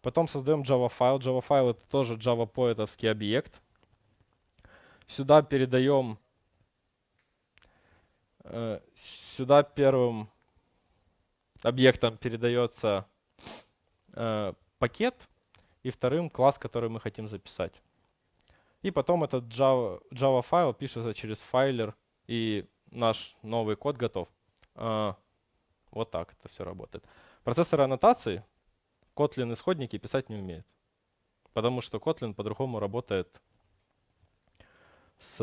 Потом создаем Java файл. Java файл это тоже Java поэтовский объект. Сюда передаем э, сюда первым объектом передается э, пакет, и вторым класс, который мы хотим записать. И потом этот Java, Java файл пишется через файлер, и наш новый код готов. А, вот так это все работает. Процессоры аннотации Kotlin исходники писать не умеет, потому что Kotlin по-другому работает с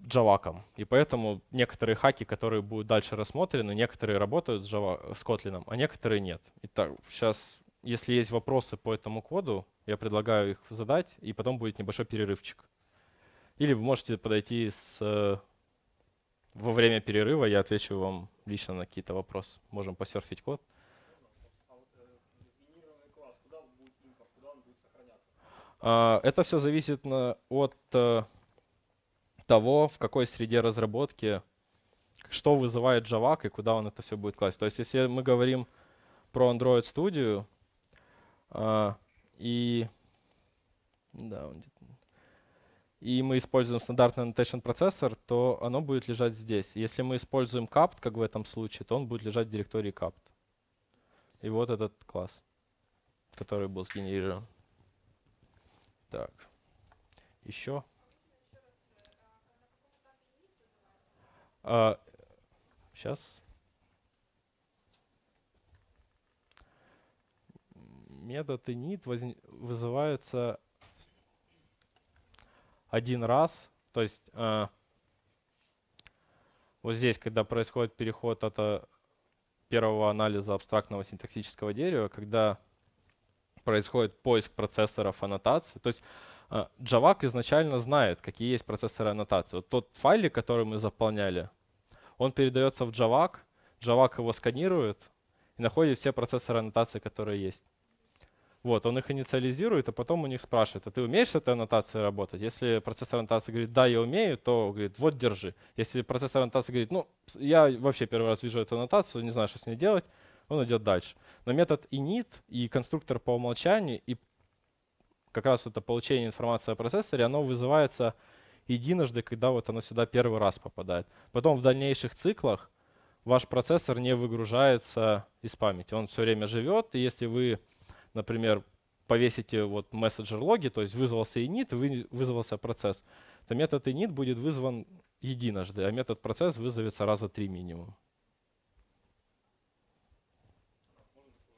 Java. И поэтому некоторые хаки, которые будут дальше рассмотрены, некоторые работают с, Java, с Kotlin, а некоторые нет. Итак, сейчас если есть вопросы по этому коду, я предлагаю их задать, и потом будет небольшой перерывчик. Или вы можете подойти с, э, во время перерыва, я отвечу вам лично на какие-то вопросы. Можем посерфить код. А, это все зависит от э, того, в какой среде разработки, что вызывает Java, и куда он это все будет класть. То есть если мы говорим про Android Studio, а, и, да, он и мы используем стандартный annotation процессор, то оно будет лежать здесь. Если мы используем capt, как в этом случае, то он будет лежать в директории capt. И вот этот класс, который был сгенерирован. Так, еще. А, сейчас. метод init возне, вызывается один раз, то есть э, вот здесь, когда происходит переход от э, первого анализа абстрактного синтаксического дерева, когда происходит поиск процессоров аннотации, то есть э, Javac изначально знает, какие есть процессоры аннотации. Вот тот файлик, который мы заполняли, он передается в Javac, Javac его сканирует и находит все процессоры аннотации, которые есть. Вот, он их инициализирует, а потом у них спрашивает, а ты умеешь с этой аннотацией работать? Если процессор аннотации говорит, да, я умею, то говорит, вот, держи. Если процессор аннотации говорит, ну, я вообще первый раз вижу эту аннотацию, не знаю, что с ней делать, он идет дальше. Но метод init и конструктор по умолчанию, и как раз это получение информации о процессоре, оно вызывается единожды, когда вот оно сюда первый раз попадает. Потом в дальнейших циклах ваш процессор не выгружается из памяти. Он все время живет, и если вы например, повесите вот мессенджер логи, то есть вызвался init, вы, вызвался процесс, то метод init будет вызван единожды, а метод процесс вызовется раза три минимум.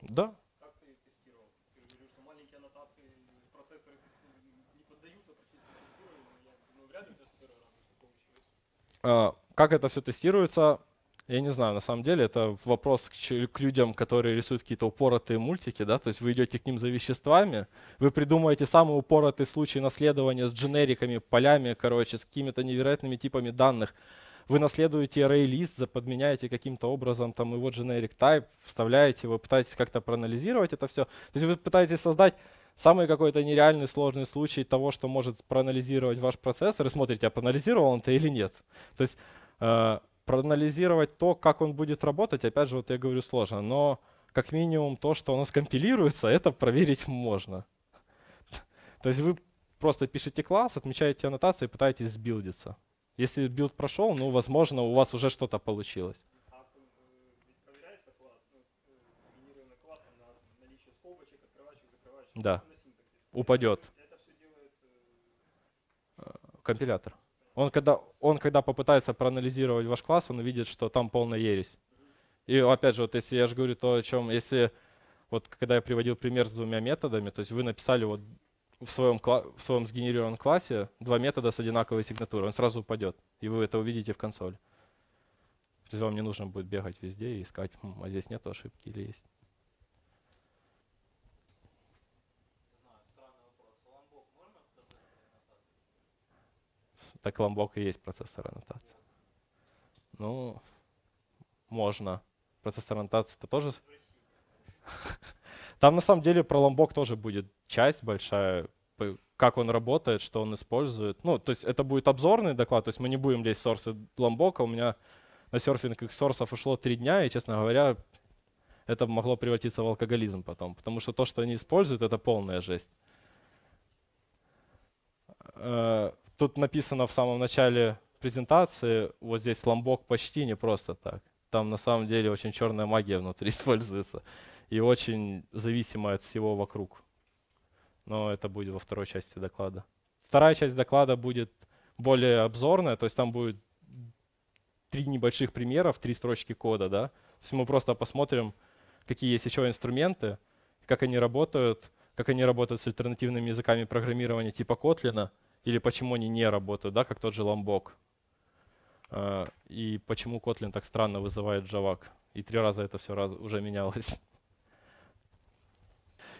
Да. Как ну, а, это все тестируется? Я не знаю, на самом деле это вопрос к, к людям, которые рисуют какие-то упоротые мультики, да, то есть вы идете к ним за веществами, вы придумываете самый упоротый случай наследования с дженериками, полями, короче, с какими-то невероятными типами данных. Вы наследуете array лист, подменяете каким-то образом там его generic type, вставляете его, пытаетесь как-то проанализировать это все. То есть вы пытаетесь создать самый какой-то нереальный сложный случай того, что может проанализировать ваш процессор, и смотрите, а проанализировал он это или нет. То есть э, проанализировать то, как он будет работать, опять же, вот я говорю, сложно, но как минимум то, что оно скомпилируется, это проверить можно. то есть вы просто пишете класс, отмечаете аннотации, пытаетесь сбилдиться. Если билд прошел, ну, возможно, у вас уже что-то получилось. Да. Упадет. Э, компилятор. Он когда, он когда попытается проанализировать ваш класс, он увидит, что там полная ересь. И опять же, вот если я же говорю то, о чем, если вот когда я приводил пример с двумя методами, то есть вы написали вот в своем, в своем сгенерированном классе два метода с одинаковой сигнатурой, он сразу упадет, и вы это увидите в консоли. То есть вам не нужно будет бегать везде и искать, «Хм, а здесь нет ошибки или есть. так ламбок и есть процессор аннотации. Ну, можно. Процессор аннотации это тоже... Там на самом деле про ламбок тоже будет часть большая, как он работает, что он использует. Ну, то есть это будет обзорный доклад, то есть мы не будем лезть в сорсы ламбока. У меня на серфинг их сорсов ушло три дня, и, честно говоря, это могло превратиться в алкоголизм потом, потому что то, что они используют, это полная жесть. Э, Тут написано в самом начале презентации, вот здесь ламбок почти не просто так. Там на самом деле очень черная магия внутри используется и очень зависимо от всего вокруг. Но это будет во второй части доклада. Вторая часть доклада будет более обзорная, то есть там будет три небольших примеров, три строчки кода. Да? То есть мы просто посмотрим, какие есть еще инструменты, как они работают, как они работают с альтернативными языками программирования типа Kotlin, или почему они не работают, да, как тот же Lombok. А, и почему Kotlin так странно вызывает Javac. И три раза это все уже менялось.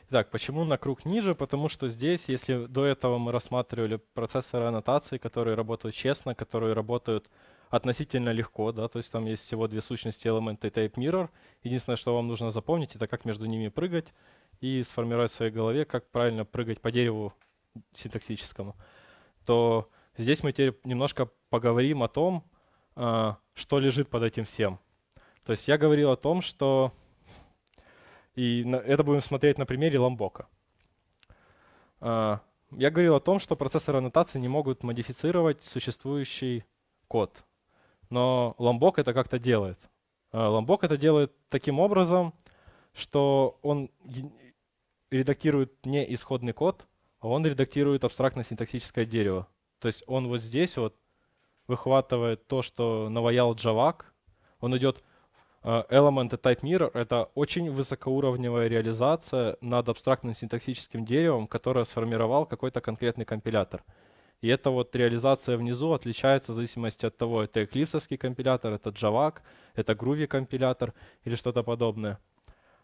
Итак, почему на круг ниже? Потому что здесь, если до этого мы рассматривали процессоры аннотации, которые работают честно, которые работают относительно легко, да, то есть там есть всего две сущности элемента и type mirror. Единственное, что вам нужно запомнить, это как между ними прыгать и сформировать в своей голове, как правильно прыгать по дереву синтаксическому. Uh, то здесь мы теперь немножко поговорим о том, а, что лежит под этим всем. То есть я говорил о том, что... И это будем смотреть на примере Ламбока. А, я говорил о том, что процессоры аннотации не могут модифицировать существующий код. Но Ламбок это как-то делает. А, Ламбок это делает таким образом, что он редактирует не исходный код, он редактирует абстрактно-синтаксическое дерево. То есть он вот здесь вот выхватывает то, что наваял джавак, он идет э, Element и Type Mirror — это очень высокоуровневая реализация над абстрактным синтаксическим деревом, которое сформировал какой-то конкретный компилятор. И эта вот реализация внизу отличается в зависимости от того, это эклипсовский компилятор, это Javac, это Groovy компилятор или что-то подобное.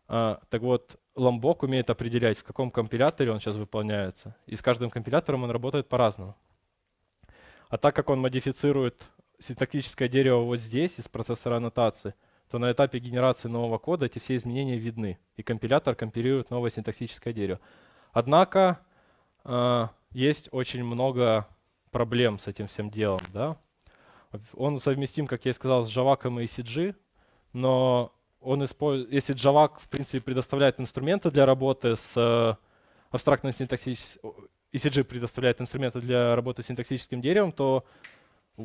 А, так вот, Lombok умеет определять, в каком компиляторе он сейчас выполняется. И с каждым компилятором он работает по-разному. А так как он модифицирует синтактическое дерево вот здесь из процессора аннотации, то на этапе генерации нового кода эти все изменения видны, и компилятор компилирует новое синтаксическое дерево. Однако э, есть очень много проблем с этим всем делом. Да? Он совместим, как я и сказал, с Java и ECG, но он использует, если Java, в принципе, предоставляет инструменты для работы с э, абстрактным синтаксическим, ECG предоставляет инструменты для работы с синтаксическим деревом, то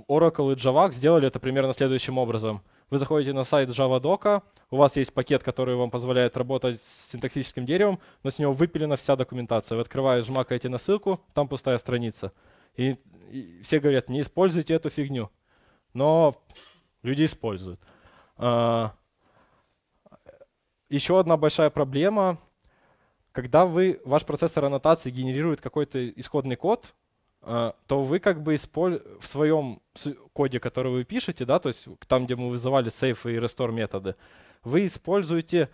Oracle и Java сделали это примерно следующим образом. Вы заходите на сайт JavaDoc, у вас есть пакет, который вам позволяет работать с синтаксическим деревом, но с него выпилена вся документация. Вы открываете, жмакаете на ссылку, там пустая страница. И, и все говорят, не используйте эту фигню. Но люди используют. А, еще одна большая проблема, когда вы, ваш процессор аннотации генерирует какой-то исходный код, а, то вы как бы в своем коде, который вы пишете, да, то есть там, где мы вызывали save и restore методы, вы используете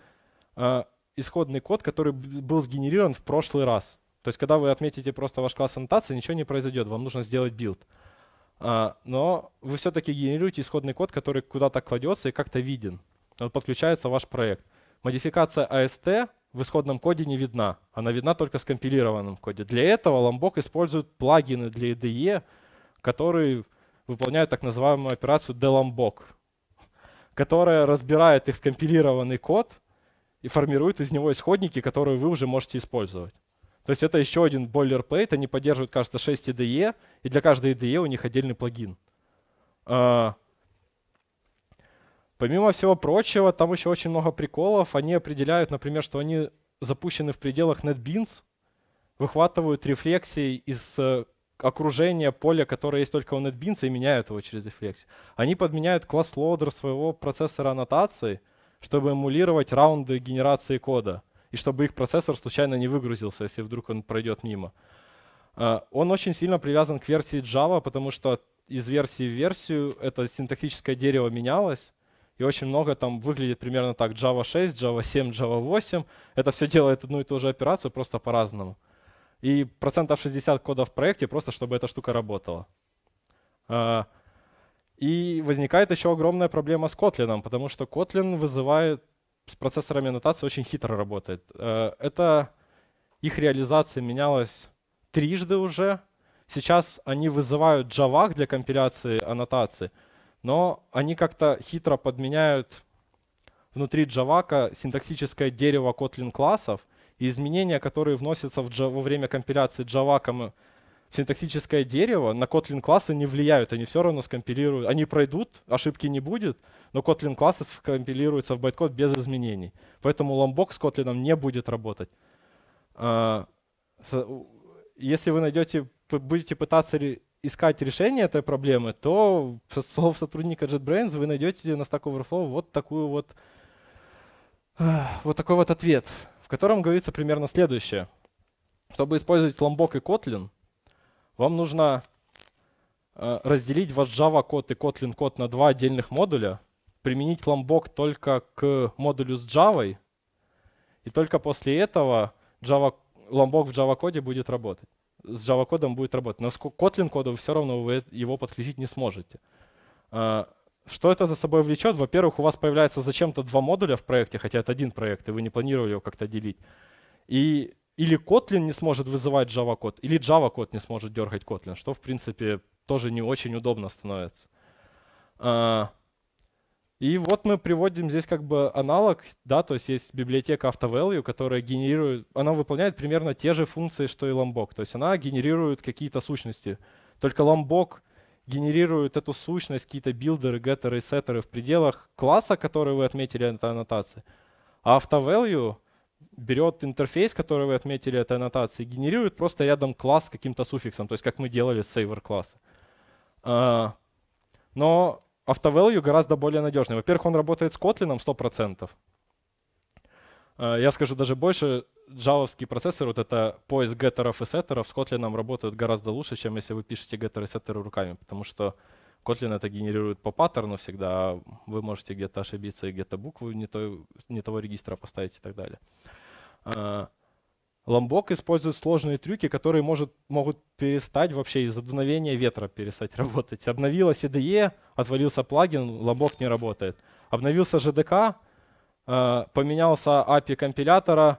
а, исходный код, который был сгенерирован в прошлый раз. То есть когда вы отметите просто ваш класс аннотации, ничего не произойдет, вам нужно сделать билд. А, но вы все-таки генерируете исходный код, который куда-то кладется и как-то виден. подключается ваш проект модификация AST а в исходном коде не видна. Она видна только в скомпилированном коде. Для этого Lambok использует плагины для IDE, которые выполняют так называемую операцию deLombok, которая разбирает их скомпилированный код и формирует из него исходники, которые вы уже можете использовать. То есть это еще один boilerplate, они поддерживают, кажется, 6 IDE, и для каждой IDE у них отдельный плагин. А, Помимо всего прочего, там еще очень много приколов. Они определяют, например, что они запущены в пределах NetBeans, выхватывают рефлексии из э, окружения поля, которое есть только у NetBeans, и меняют его через рефлексию. Они подменяют класс-лодер своего процессора аннотации, чтобы эмулировать раунды генерации кода, и чтобы их процессор случайно не выгрузился, если вдруг он пройдет мимо. Э, он очень сильно привязан к версии Java, потому что из версии в версию это синтаксическое дерево менялось, и очень много там выглядит примерно так. Java 6, Java 7, Java 8. Это все делает одну и ту же операцию, просто по-разному. И процентов 60 кода в проекте, просто чтобы эта штука работала. А, и возникает еще огромная проблема с Kotlin, потому что Kotlin вызывает с процессорами аннотации очень хитро работает. А, это их реализация менялась трижды уже. Сейчас они вызывают Java для компиляции аннотации — но они как-то хитро подменяют внутри джавака синтаксическое дерево Kotlin классов, и изменения, которые вносятся в Java, во время компиляции java в синтаксическое дерево, на Kotlin классы не влияют, они все равно скомпилируют, они пройдут, ошибки не будет, но Kotlin классы скомпилируются в байткод без изменений. Поэтому ломбок с Kotlin не будет работать. А, если вы найдете, будете пытаться искать решение этой проблемы, то со слов сотрудника JetBrains вы найдете на Stack Overflow вот такую вот э, вот такой вот ответ, в котором говорится примерно следующее. Чтобы использовать Lombok и Kotlin, вам нужно э, разделить ваш Java код и Kotlin код на два отдельных модуля, применить Lombok только к модулю с Java, и только после этого Java, Lombok в Java коде будет работать с Java-кодом будет работать. Но с Kotlin-кодом все равно вы его подключить не сможете. А, что это за собой влечет? Во-первых, у вас появляется зачем-то два модуля в проекте, хотя это один проект, и вы не планировали его как-то делить. И или Kotlin не сможет вызывать Java код, или Java код не сможет дергать Kotlin, что, в принципе, тоже не очень удобно становится. А, и вот мы приводим здесь как бы аналог, да, то есть есть библиотека AutoValue, которая генерирует, она выполняет примерно те же функции, что и Lombok, то есть она генерирует какие-то сущности. Только Lombok генерирует эту сущность, какие-то билдеры, геттеры сеттеры в пределах класса, который вы отметили этой аннотации. А AutoValue берет интерфейс, который вы отметили этой аннотации, и генерирует просто рядом класс с каким-то суффиксом, то есть как мы делали с saver класса. А, но AutoValue гораздо более надежный. Во-первых, он работает с Kotlin 100%. Э, я скажу даже больше, джавовские процессоры, вот это поиск геттеров и сеттеров с Kotlin работают гораздо лучше, чем если вы пишете геттеры и сеттеры руками, потому что Kotlin это генерирует по паттерну всегда, а вы можете где-то ошибиться и где-то букву не, той, не того регистра поставить и так далее. Э, Ламбок использует сложные трюки, которые может, могут перестать вообще из-за дуновения ветра перестать работать. Обновилась IDE, отвалился плагин, Ламбок не работает. Обновился JDK, э, поменялся API компилятора,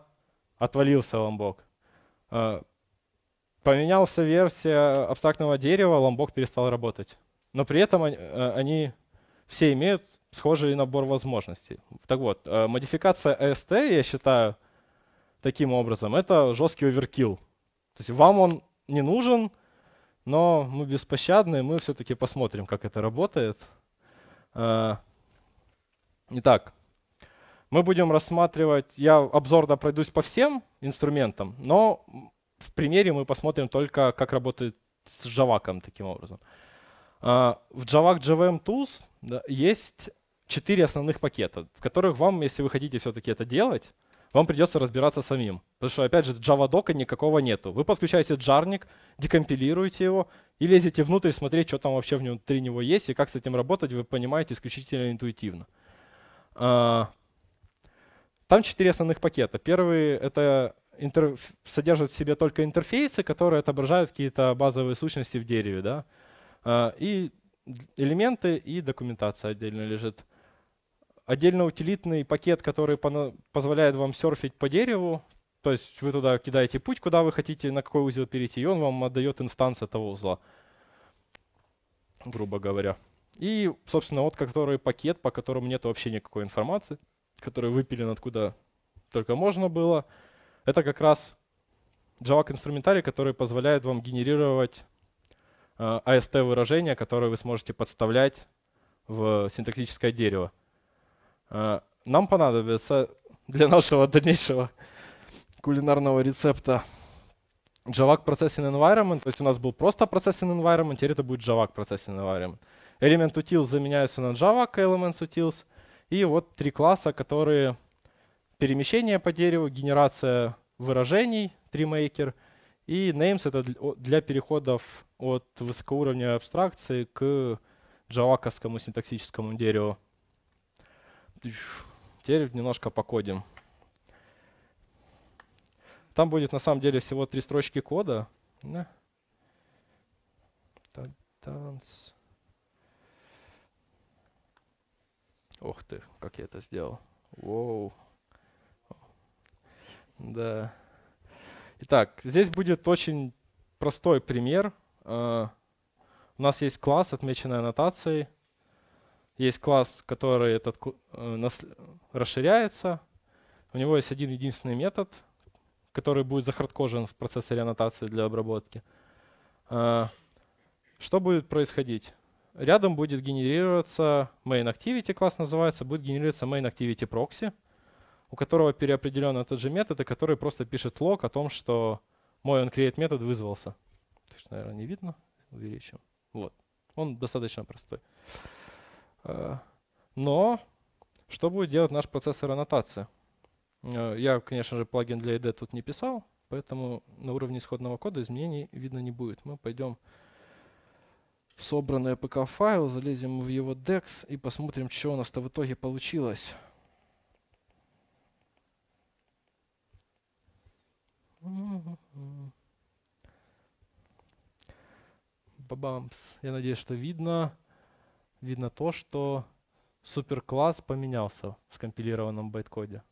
отвалился Ламбок. Э, поменялся версия абстрактного дерева, Ламбок перестал работать. Но при этом э, они все имеют схожий набор возможностей. Так вот, модификация AST, я считаю, — таким образом, это жесткий оверкил. То есть вам он не нужен, но мы беспощадные мы все-таки посмотрим, как это работает. Э, итак, мы будем рассматривать, я обзорно пройдусь по всем инструментам, но в примере мы посмотрим только, как работает с Java таким образом. Э, в Java JVM Tools есть четыре основных пакета, в которых вам, если вы хотите все-таки это делать, вам придется разбираться самим. Потому что, опять же, JavaDoc никакого нету. Вы подключаете джарник, декомпилируете его и лезете внутрь смотреть, что там вообще внутри него есть и как с этим работать, вы понимаете исключительно интуитивно. А, там четыре основных пакета. Первый — это интерф... содержит в себе только интерфейсы, которые отображают какие-то базовые сущности в дереве. Да? А, и элементы, и документация отдельно лежит. Отдельно утилитный пакет, который позволяет вам серфить по дереву, то есть вы туда кидаете путь, куда вы хотите, на какой узел перейти, и он вам отдает инстанс этого узла, грубо говоря. И, собственно, вот который пакет, по которому нет вообще никакой информации, который выпилен откуда только можно было. Это как раз java инструментарий, который позволяет вам генерировать AST э, выражения, которые вы сможете подставлять в синтаксическое дерево. Э, нам понадобится для нашего дальнейшего кулинарного рецепта Javac Processing Environment. То есть у нас был просто Processing Environment, теперь это будет Javac Processing Environment. Element Utils заменяются на Javac Elements Utils. И вот три класса, которые перемещение по дереву, генерация выражений, TreeMaker, и names — это для переходов от высокоуровневой абстракции к джаваковскому синтаксическому дереву. Теперь немножко покодим. Там будет на самом деле всего три строчки кода. Танц. Ох ты, как я это сделал. Воу. Да. Итак, здесь будет очень простой пример. А, у нас есть класс, отмеченный аннотацией. Есть класс, который этот, э, расширяется. У него есть один единственный метод, который будет захардкожен в процессоре аннотации для обработки. А, что будет происходить? Рядом будет генерироваться main activity, класс называется, будет генерироваться main activity proxy, у которого переопределен этот же метод, и который просто пишет лог о том, что мой onCreate метод вызвался. Точно, наверное, не видно. Увеличим. Вот. Он достаточно простой. Э, но что будет делать наш процессор аннотации? Э, я, конечно же, плагин для ID тут не писал, поэтому на уровне исходного кода изменений видно не будет. Мы пойдем в собранный APK файл, залезем в его DEX и посмотрим, что у нас-то в итоге получилось. Бабамс. Я надеюсь, что видно видно то, что суперкласс поменялся в скомпилированном байткоде.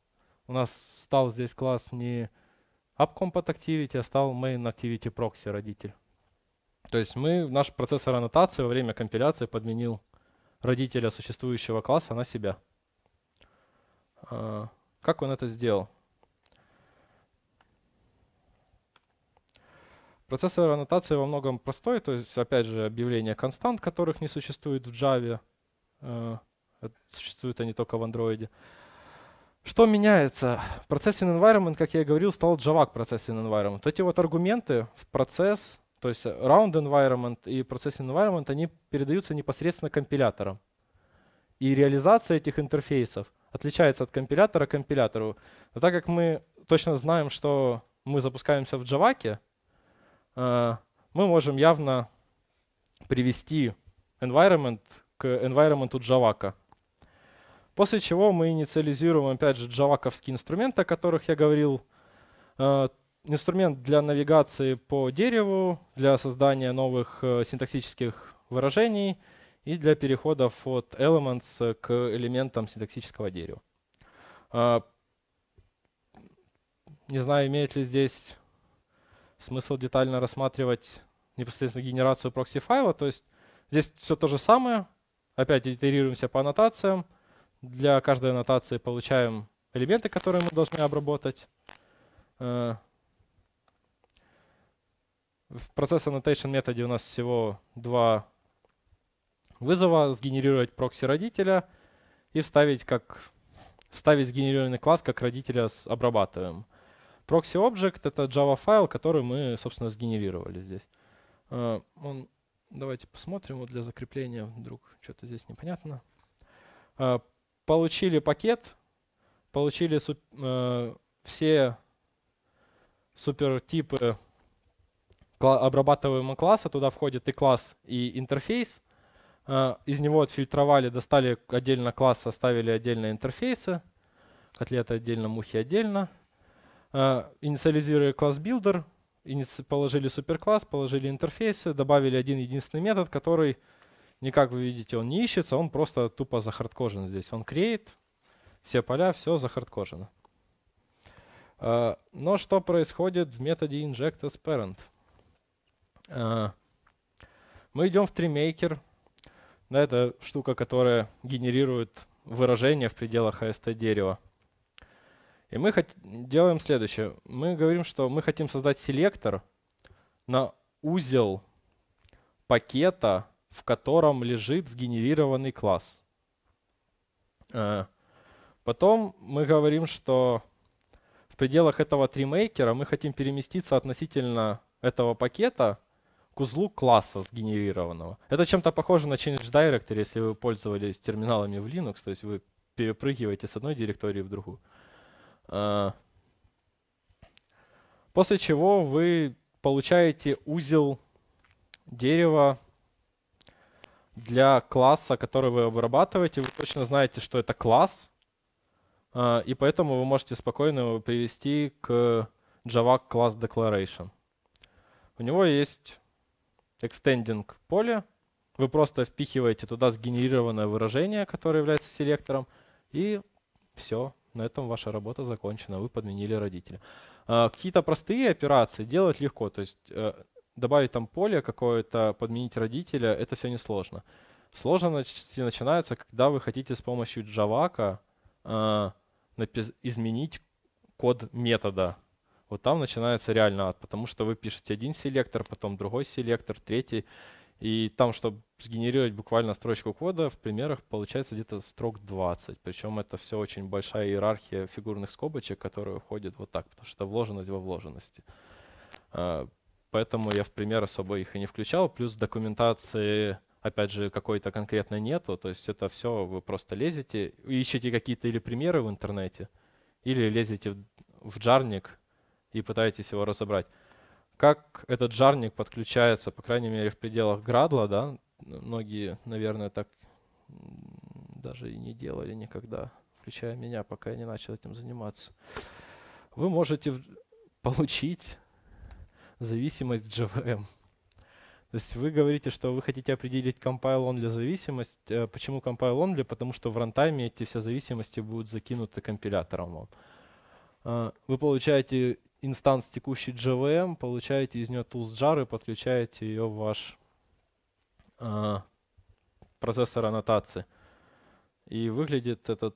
У нас стал здесь класс не AppCompat Activity, а стал Main Activity Proxy родитель. То есть мы, наш процессор аннотации во время компиляции подменил родителя существующего класса на себя. А, как он это сделал? Процессор аннотации во многом простой, то есть, опять же, объявление констант, которых не существует в Java, э, э, существуют они только в Android. Что меняется? Processing environment, как я и говорил, стал Java processing environment. Эти вот аргументы в процесс, то есть round environment и processing environment, они передаются непосредственно компиляторам. И реализация этих интерфейсов отличается от компилятора к компилятору. Но так как мы точно знаем, что мы запускаемся в Java, Э, мы можем явно привести environment к environment Javaка. После чего мы инициализируем опять же джаваковские инструменты, о которых я говорил. Э, инструмент для навигации по дереву, для создания новых э, синтаксических выражений и для переходов от elements к элементам синтаксического дерева. Не знаю, имеет ли здесь смысл детально рассматривать непосредственно генерацию прокси-файла. То есть здесь все то же самое. Опять итерируемся по аннотациям. Для каждой аннотации получаем элементы, которые мы должны обработать. Э, в процесс annotation методе у нас всего два вызова. Сгенерировать прокси родителя и вставить, как, вставить сгенерированный класс, как родителя с обрабатываем. Proxy Object — это Java файл, который мы, собственно, сгенерировали здесь. А, он, давайте посмотрим вот для закрепления, вдруг что-то здесь непонятно. А, получили пакет, получили суп, а, все супертипы обрабатываемого класса, туда входит и класс, и интерфейс. Из него отфильтровали, достали отдельно класс, оставили отдельно интерфейсы, котлеты отдельно, мухи отдельно — а, инициализировали класс builder, положили суперкласс, положили интерфейсы, добавили один единственный метод, который, не как вы видите, он не ищется, он просто тупо захардкожен здесь. Он create, все поля, все захардкожено. А, но что происходит в методе inject as parent? А, мы идем в TreeMaker, это штука, которая генерирует выражение в пределах AST дерева. И мы делаем следующее. Мы говорим, что мы хотим создать селектор на узел пакета, в котором лежит сгенерированный класс. А, потом мы говорим, что в пределах этого тримейкера мы хотим переместиться относительно этого пакета к узлу класса сгенерированного. Это чем-то похоже на Change Director, если вы пользовались терминалами в Linux, то есть вы перепрыгиваете с одной директории в другую. А, после чего вы получаете узел дерева для класса, который вы обрабатываете. Вы точно знаете, что это класс, а, и поэтому вы можете спокойно его привести к Java Class Declaration. У него есть extending поле. Вы просто впихиваете туда сгенерированное выражение, которое является селектором, и все, на этом ваша работа закончена, вы подменили родителя. А, какие-то простые операции делать легко, то есть э, добавить там поле какое-то, подменить родителя, это все несложно. Сложно начинается, когда вы хотите с помощью Javaка а, изменить код метода. Вот там начинается реально ад, потому что вы пишете один селектор, потом другой селектор, третий. И там, чтобы сгенерировать буквально строчку кода, в примерах получается где-то строк 20. Причем это все очень большая иерархия фигурных скобочек, которые входят вот так, потому что это вложенность во вложенности. А, поэтому я в пример особо их и не включал. Плюс документации, опять же, какой-то конкретной нету. То есть это все вы просто лезете, ищете какие-то или примеры в интернете, или лезете в джарник и пытаетесь его разобрать как этот жарник подключается, по крайней мере, в пределах Градла, да, многие, наверное, так даже и не делали никогда, включая меня, пока я не начал этим заниматься. Вы можете получить зависимость JVM. То есть вы говорите, что вы хотите определить compile-only зависимость. Э, почему compile-only? Потому что в рантайме эти все зависимости будут закинуты компилятором э, Вы получаете инстанс текущий JVM, получаете из нее tools jar и подключаете ее в ваш э, процессор аннотации. И выглядит этот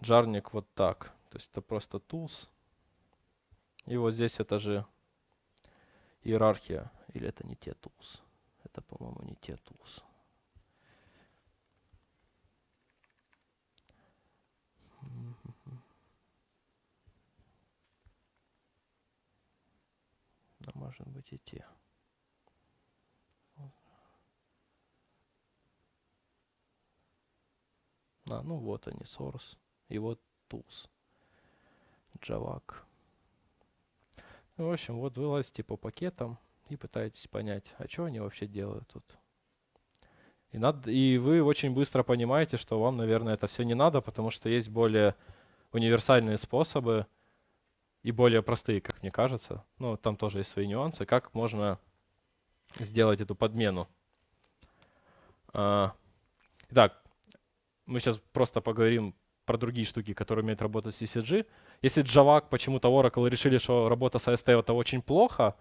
джарник вот так. То есть это просто tools. И вот здесь это же иерархия. Или это не те tools? Это, по-моему, не те tools. может быть, и те. А, ну вот они, source и вот tools. Javak. Ну, в общем, вот вы лазите по пакетам и пытаетесь понять, а что они вообще делают тут. И, надо, и вы очень быстро понимаете, что вам, наверное, это все не надо, потому что есть более универсальные способы, и более простые, как мне кажется. Ну, там тоже есть свои нюансы. Как можно сделать эту подмену? А, итак, мы сейчас просто поговорим про другие штуки, которые умеют работать с ECG. Если Java почему-то Oracle решили, что работа с AST это очень плохо,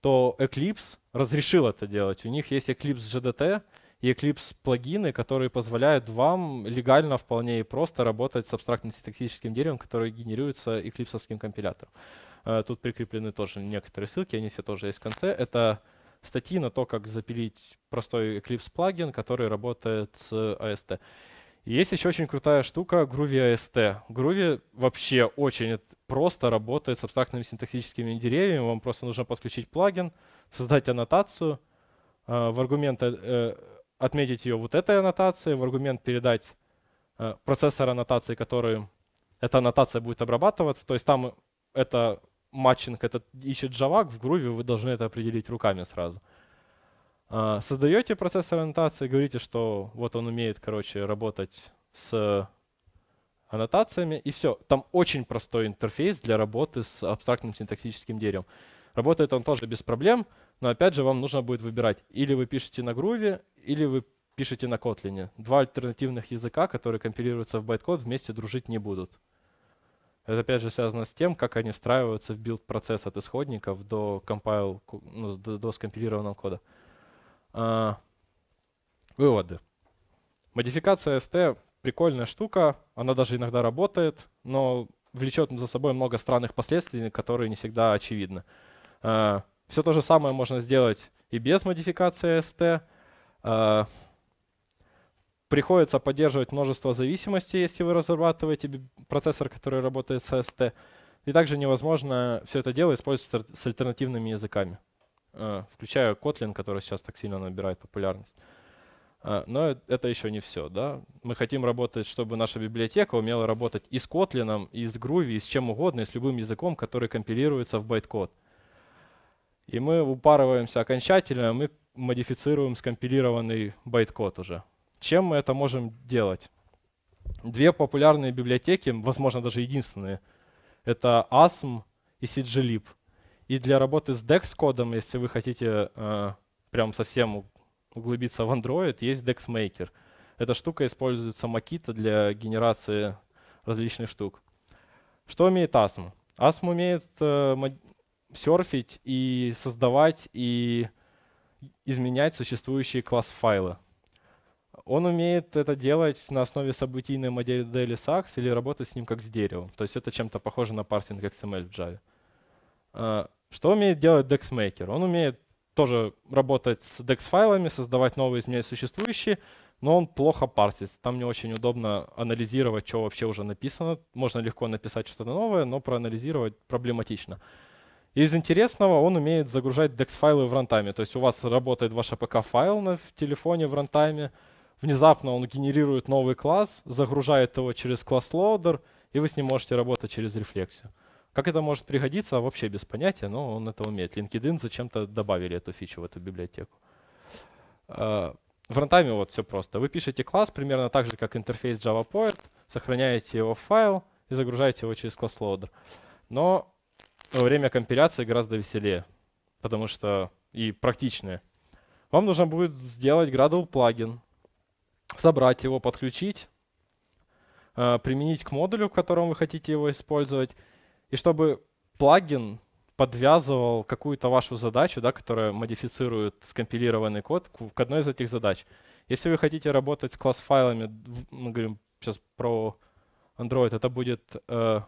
то Eclipse разрешил это делать. У них есть Eclipse JDT, Eclipse плагины, которые позволяют вам легально вполне и просто работать с абстрактным синтаксическим деревом, которое генерируется Eclipse компилятором. Э, тут прикреплены тоже некоторые ссылки, они все тоже есть в конце. Это статьи на то, как запилить простой Eclipse плагин, который работает с AST. А есть еще очень крутая штука Groovy AST. А Groovy вообще очень просто работает с абстрактными синтаксическими деревьями. Вам просто нужно подключить плагин, создать аннотацию. Э, в аргументы э, отметить ее вот этой аннотацией, в аргумент передать э, процессор аннотации, который эта аннотация будет обрабатываться. То есть там это матчинг, этот ищет JavaG, в груве вы должны это определить руками сразу. Э, создаете процессор аннотации, говорите, что вот он умеет, короче, работать с аннотациями, и все. Там очень простой интерфейс для работы с абстрактным синтаксическим деревом. Работает он тоже без проблем. Но опять же, вам нужно будет выбирать. Или вы пишете на Groovy, или вы пишете на Kotlin. Два альтернативных языка, которые компилируются в байткод, вместе дружить не будут. Это опять же связано с тем, как они встраиваются в билд-процесс от исходников до compile, ну, до, до скомпилированного кода. А, выводы. Модификация ST прикольная штука, она даже иногда работает, но влечет за собой много странных последствий, которые не всегда очевидны. А, все то же самое можно сделать и без модификации ST. Э, приходится поддерживать множество зависимостей, если вы разрабатываете процессор, который работает с ST. И также невозможно все это дело использовать с альтернативными языками, э, включая Kotlin, который сейчас так сильно набирает популярность. Э, но это еще не все. Да? Мы хотим работать, чтобы наша библиотека умела работать и с Kotlin, и с Groovy, и с чем угодно, и с любым языком, который компилируется в байткод и мы упарываемся окончательно, мы модифицируем скомпилированный байткод уже. Чем мы это можем делать? Две популярные библиотеки, возможно, даже единственные, это ASM и CGLib. И для работы с DEX-кодом, если вы хотите э, прям совсем углубиться в Android, есть DexMaker. Эта штука используется Makita для генерации различных штук. Что умеет ASM? ASM умеет э, серфить и создавать и изменять существующие класс-файлы. Он умеет это делать на основе событийной модели SAX или работать с ним как с деревом. То есть это чем-то похоже на парсинг XML в Java. А, что умеет делать DexMaker? Он умеет тоже работать с DEX-файлами, создавать новые, изменять существующие, но он плохо парсит. Там не очень удобно анализировать, что вообще уже написано. Можно легко написать что-то новое, но проанализировать проблематично. Из интересного он умеет загружать DEX-файлы в рантайме. То есть у вас работает ваш APK-файл а на, в телефоне в рантайме, внезапно он генерирует новый класс, загружает его через класс loader, и вы с ним можете работать через рефлексию. Как это может пригодиться, вообще без понятия, но он это умеет. LinkedIn зачем-то добавили эту фичу в эту библиотеку. А, в рантайме вот все просто. Вы пишете класс примерно так же, как интерфейс JavaPoint, сохраняете его в файл и загружаете его через класс loader. Но во время компиляции гораздо веселее, потому что и практичнее. Вам нужно будет сделать Gradle плагин, собрать его, подключить, э, применить к модулю, в котором вы хотите его использовать, и чтобы плагин подвязывал какую-то вашу задачу, да, которая модифицирует скомпилированный код к одной из этих задач. Если вы хотите работать с класс-файлами, мы говорим сейчас про Android, это будет э,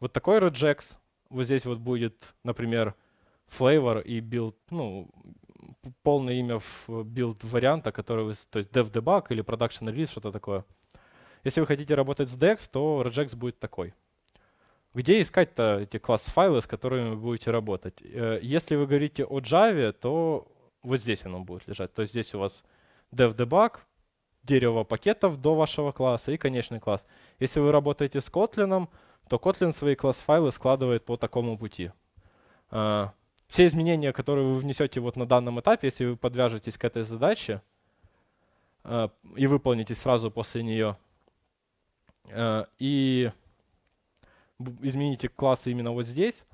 вот такой regex, вот здесь вот будет, например, flavor и build, ну, полное имя build варианта, который вы, то есть dev debug или production release, что-то такое. Если вы хотите работать с DEX, то regex будет такой. Где искать-то эти класс-файлы, с которыми вы будете работать? Э, если вы говорите о Java, то вот здесь оно будет лежать. То есть здесь у вас dev debug, дерево пакетов до вашего класса и конечный класс. Если вы работаете с Kotlin, то Kotlin свои класс-файлы складывает по такому пути. А, все изменения, которые вы внесете вот на данном этапе, если вы подвяжетесь к этой задаче а, и выполните сразу после нее, а, и измените классы именно вот здесь,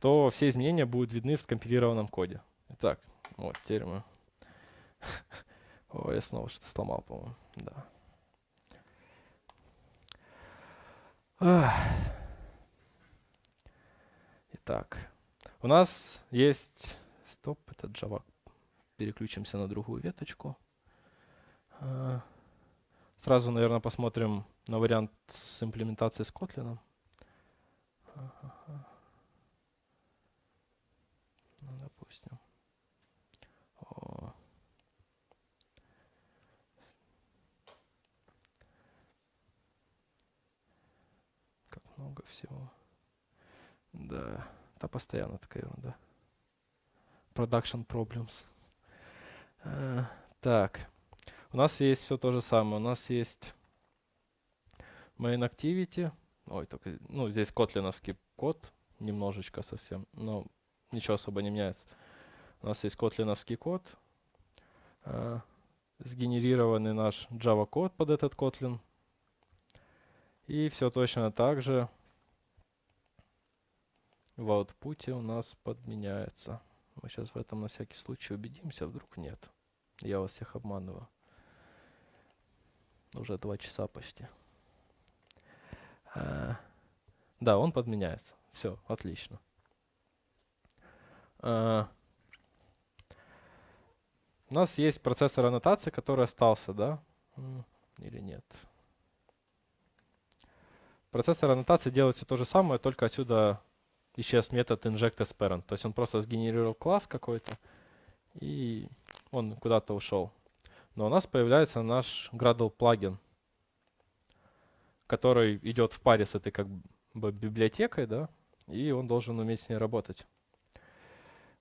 то все изменения будут видны в скомпилированном коде. Итак, вот теперь мы... Ой, я снова что-то сломал, по-моему. Да. Итак, у нас есть... Стоп, это Java. Переключимся на другую веточку. А, сразу, наверное, посмотрим на вариант с имплементацией с Kotlin. да. это постоянно такая ерунда. Production problems. А, так. У нас есть все то же самое. У нас есть main activity. Ой, только, ну, здесь котлиновский код немножечко совсем, но ничего особо не меняется. У нас есть котлиновский код, а, сгенерированный наш Java код под этот Kotlin. И все точно так же в аутпуте у нас подменяется. Мы сейчас в этом на всякий случай убедимся, а вдруг нет. Я вас всех обманываю. Уже два часа почти. А, да, он подменяется. Все, отлично. А, у нас есть процессор аннотации, который остался, да? Или нет? Процессор аннотации делается то же самое, только отсюда исчез метод injectEsparent. То есть он просто сгенерировал класс какой-то, и он куда-то ушел. Но у нас появляется наш Gradle плагин, который идет в паре с этой как бы библиотекой, да, и он должен уметь с ней работать.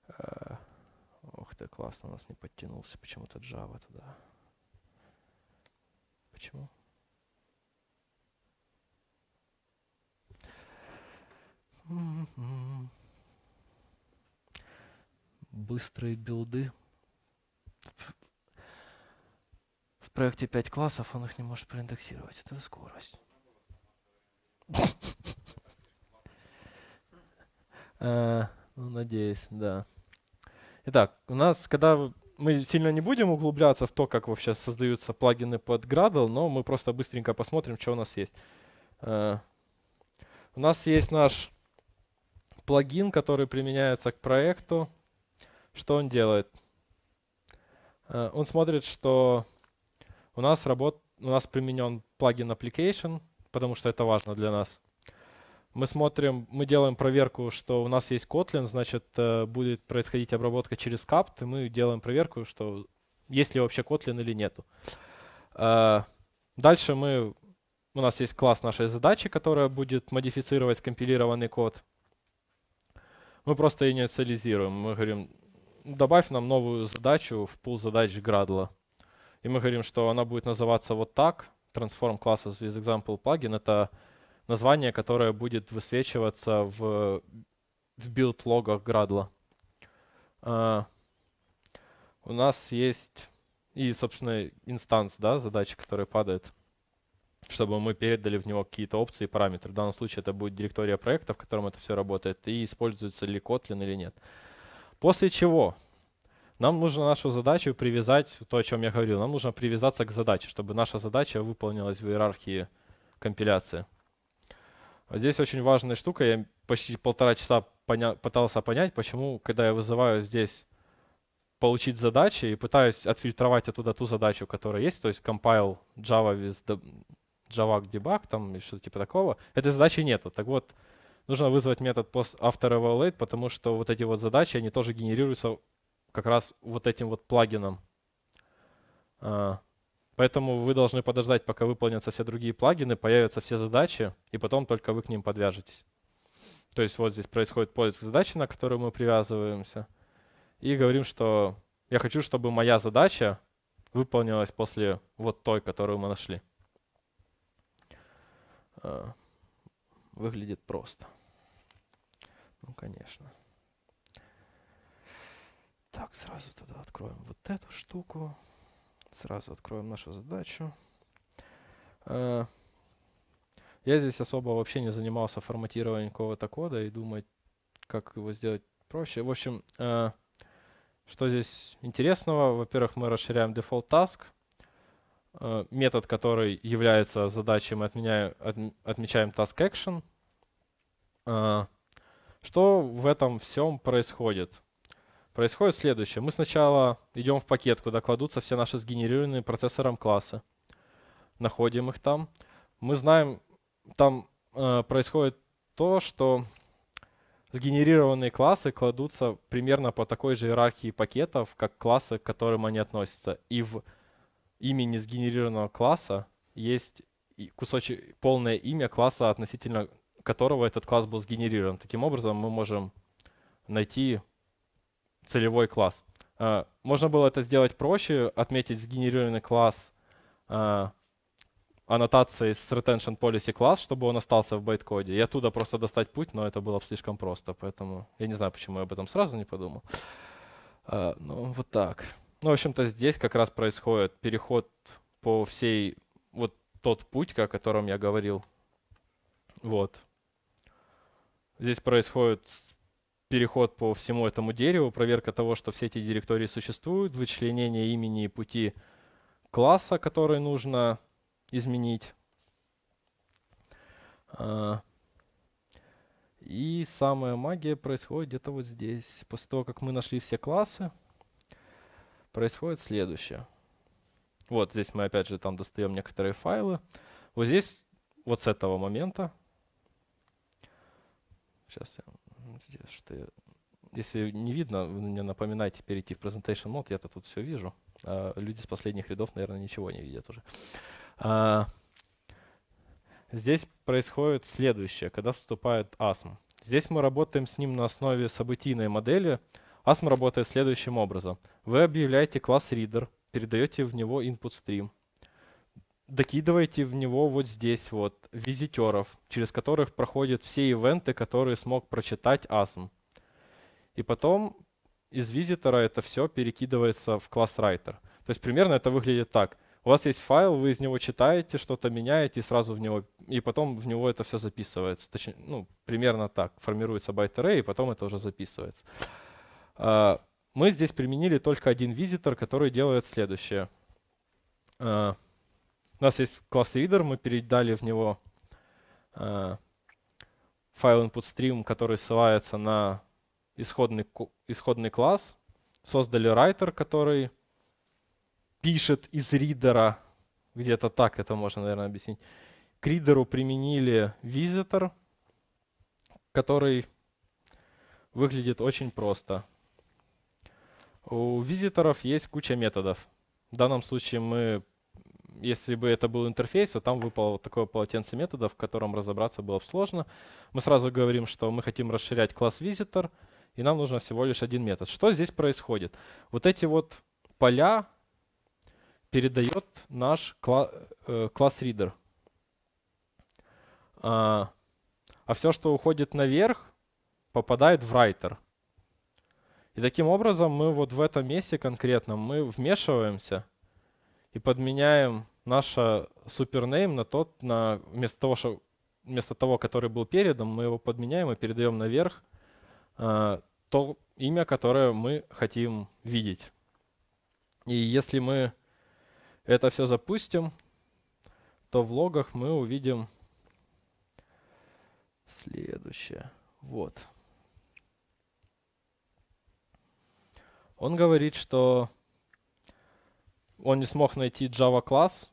Ох э, ты, классно, у нас не подтянулся почему-то Java туда. Почему? Быстрые билды. В проекте 5 классов он их не может проиндексировать. Это скорость. Э, ну, надеюсь, да. Итак, у нас, когда мы сильно не будем углубляться в то, как вообще создаются плагины под Gradle, но мы просто быстренько посмотрим, что у нас есть. Э, у нас есть наш плагин, который применяется к проекту, что он делает? Э, он смотрит, что у нас, работ... у нас применен плагин application, потому что это важно для нас. Мы смотрим, мы делаем проверку, что у нас есть Kotlin, значит, э, будет происходить обработка через капт, и мы делаем проверку, что есть ли вообще Kotlin или нету. Э, дальше мы, у нас есть класс нашей задачи, которая будет модифицировать скомпилированный код мы просто инициализируем. Мы говорим, добавь нам новую задачу в пул задач Gradle. И мы говорим, что она будет называться вот так, transform classes with example plugin. Это название, которое будет высвечиваться в, в билд-логах Gradle. А, у нас есть и, собственно, инстанс, да, задачи, которые падают чтобы мы передали в него какие-то опции и параметры. В данном случае это будет директория проекта, в котором это все работает, и используется ли Kotlin или нет. После чего нам нужно нашу задачу привязать, то, о чем я говорил, нам нужно привязаться к задаче, чтобы наша задача выполнилась в иерархии компиляции. Здесь очень важная штука, я почти полтора часа поня пытался понять, почему, когда я вызываю здесь получить задачи и пытаюсь отфильтровать оттуда ту задачу, которая есть, то есть compile Java with Java debug, там что-то типа такого. Этой задачи нету. Так вот, нужно вызвать метод post after evaluate, потому что вот эти вот задачи, они тоже генерируются как раз вот этим вот плагином. А, поэтому вы должны подождать, пока выполнятся все другие плагины, появятся все задачи, и потом только вы к ним подвяжетесь. То есть вот здесь происходит поиск задачи, на которую мы привязываемся, и говорим, что я хочу, чтобы моя задача выполнилась после вот той, которую мы нашли. Э, выглядит просто. Ну, конечно. Так, сразу туда откроем вот эту штуку. Сразу откроем нашу задачу. Э, я здесь особо вообще не занимался форматированием какого-то кода и думать, как его сделать проще. В общем, э, что здесь интересного? Во-первых, мы расширяем default task. Э, метод, который является задачей, мы отменяю, отмечаем task action. Э, что в этом всем происходит? Происходит следующее. Мы сначала идем в пакет, куда кладутся все наши сгенерированные процессором классы. Находим их там. Мы знаем, там э, происходит то, что сгенерированные классы кладутся примерно по такой же иерархии пакетов, как классы, к которым они относятся. И в имени сгенерированного класса есть кусочек, полное имя класса, относительно которого этот класс был сгенерирован. Таким образом, мы можем найти целевой класс. А, можно было это сделать проще, отметить сгенерированный класс а, аннотацией с retention policy класс, чтобы он остался в байткоде, и оттуда просто достать путь, но это было бы слишком просто, поэтому я не знаю, почему я об этом сразу не подумал. А, ну, вот так. Ну, в общем-то, здесь как раз происходит переход по всей вот тот путь, о котором я говорил. Вот. Здесь происходит переход по всему этому дереву, проверка того, что все эти директории существуют, вычленение имени и пути класса, который нужно изменить. А, и самая магия происходит где-то вот здесь. После того, как мы нашли все классы, происходит следующее. Вот здесь мы опять же там достаем некоторые файлы. Вот здесь, вот с этого момента, сейчас я, здесь, что я, если не видно, вы мне напоминайте перейти в presentation mode, я-то тут все вижу. А люди с последних рядов, наверное, ничего не видят уже. А, здесь происходит следующее, когда вступает ASM. Здесь мы работаем с ним на основе событийной модели, ASM работает следующим образом. Вы объявляете класс reader, передаете в него input stream, докидываете в него вот здесь вот визитеров, через которых проходят все ивенты, которые смог прочитать ASM. И потом из визитора это все перекидывается в класс writer. То есть примерно это выглядит так. У вас есть файл, вы из него читаете, что-то меняете и сразу в него, и потом в него это все записывается. Точнее, ну, примерно так. Формируется байт-арray, и потом это уже записывается. А, мы здесь применили только один визитор, который делает следующее. А, у нас есть класс reader, мы передали в него а, файл input_stream, который ссылается на исходный, исходный класс. Создали writer, который пишет из ридера, где-то так это можно, наверное, объяснить. К ридеру применили визитор, который выглядит очень просто. У визиторов есть куча методов. В данном случае мы, если бы это был интерфейс, то там выпало вот такое полотенце методов, в котором разобраться было бы сложно. Мы сразу говорим, что мы хотим расширять класс визитор, и нам нужно всего лишь один метод. Что здесь происходит? Вот эти вот поля передает наш кла э, класс reader. А, а все, что уходит наверх, попадает в writer. И таким образом мы вот в этом месте конкретно, мы вмешиваемся и подменяем наше супернейм на тот, на, вместо, того, что, вместо того, который был передан, мы его подменяем и передаем наверх э, то имя, которое мы хотим видеть. И если мы это все запустим, то в логах мы увидим следующее. Вот. Он говорит, что он не смог найти Java класс,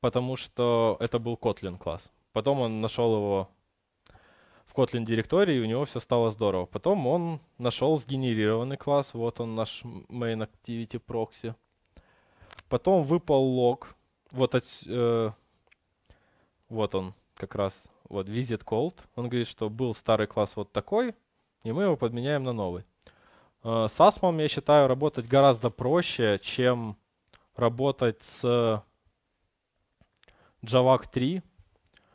потому что это был Kotlin класс. Потом он нашел его в Kotlin директории, и у него все стало здорово. Потом он нашел сгенерированный класс, вот он наш main activity proxy. Потом выпал лог, вот, э, вот он как раз, вот visit called. Он говорит, что был старый класс вот такой, и мы его подменяем на новый. Э, с асмом, я считаю, работать гораздо проще, чем работать с Javac 3,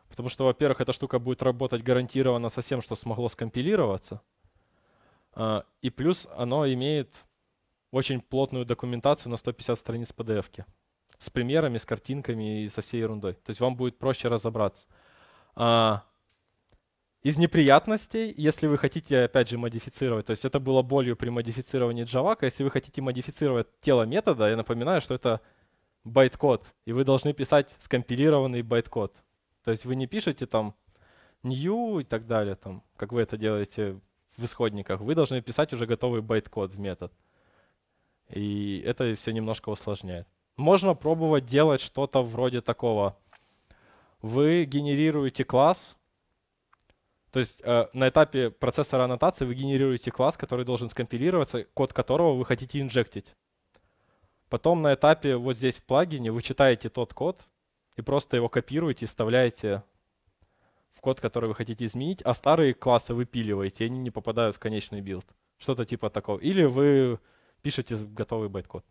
потому что, во-первых, эта штука будет работать гарантированно со всем, что смогло скомпилироваться, э, и плюс оно имеет очень плотную документацию на 150 страниц PDF -ки, с примерами, с картинками и со всей ерундой. То есть вам будет проще разобраться. А, из неприятностей, если вы хотите, опять же, модифицировать, то есть это было болью при модифицировании джавака, если вы хотите модифицировать тело метода, я напоминаю, что это байткод, и вы должны писать скомпилированный байткод. То есть вы не пишете там new и так далее, там, как вы это делаете в исходниках, вы должны писать уже готовый байткод в метод. И это все немножко усложняет. Можно пробовать делать что-то вроде такого. Вы генерируете класс, то есть э, на этапе процессора аннотации вы генерируете класс, который должен скомпилироваться, код которого вы хотите инжектить. Потом на этапе вот здесь в плагине вы читаете тот код и просто его копируете и вставляете в код, который вы хотите изменить, а старые классы выпиливаете, и они не попадают в конечный билд. Что-то типа такого. Или вы пишете готовый байткод.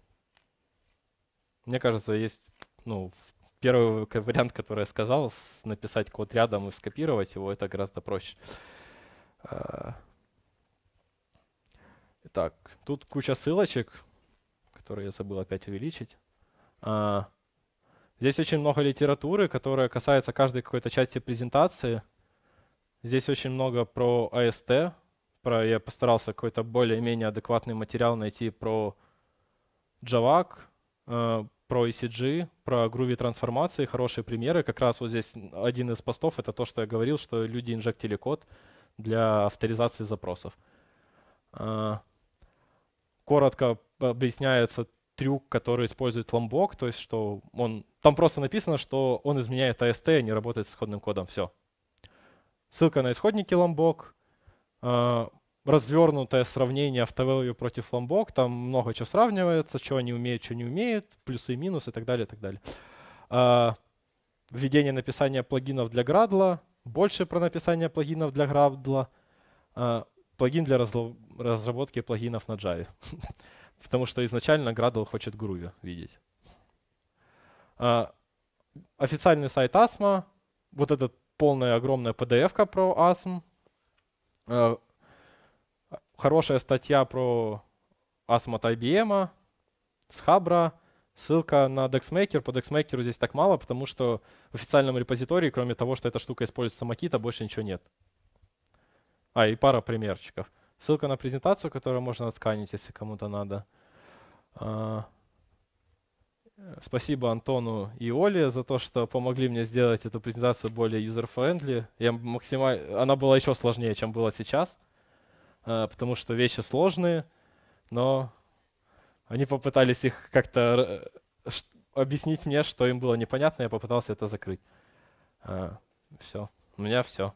Мне кажется, есть ну, в первый вариант, который я сказал, написать код рядом и скопировать его, это гораздо проще. А, итак, тут куча ссылочек, которые я забыл опять увеличить. А, здесь очень много литературы, которая касается каждой какой-то части презентации. Здесь очень много про AST, а Про, я постарался какой-то более-менее адекватный материал найти про Javac, про ECG, про груви трансформации, хорошие примеры. Как раз вот здесь один из постов — это то, что я говорил, что люди инжектили код для авторизации запросов. А, коротко объясняется трюк, который использует Lombok, то есть что он... Там просто написано, что он изменяет AST, а не работает с исходным кодом. Все. Ссылка на исходники Lombok. А, развернутое сравнение автовелью против ламбок, там много чего сравнивается, что они умеют, что не умеют, плюсы и минусы и так далее, и так далее. А, введение написания плагинов для Gradle, больше про написание плагинов для Gradle, а, плагин для разработки плагинов на Java. Потому что изначально Gradle хочет Groovy видеть. А, официальный сайт ASMA, вот этот полная огромная PDF-ка про ASM, а, хорошая статья про Asmod IBM, с Хабра, ссылка на DexMaker. По DexMaker здесь так мало, потому что в официальном репозитории, кроме того, что эта штука используется Makita, больше ничего нет. А, и пара примерчиков. Ссылка на презентацию, которую можно отсканить, если кому-то надо. А, спасибо Антону и Оле за то, что помогли мне сделать эту презентацию более user-friendly. Я максимально... Она была еще сложнее, чем была сейчас. Э, потому что вещи сложные, но они попытались их как-то э, объяснить мне, что им было непонятно, я попытался это закрыть. Э, все. У меня все.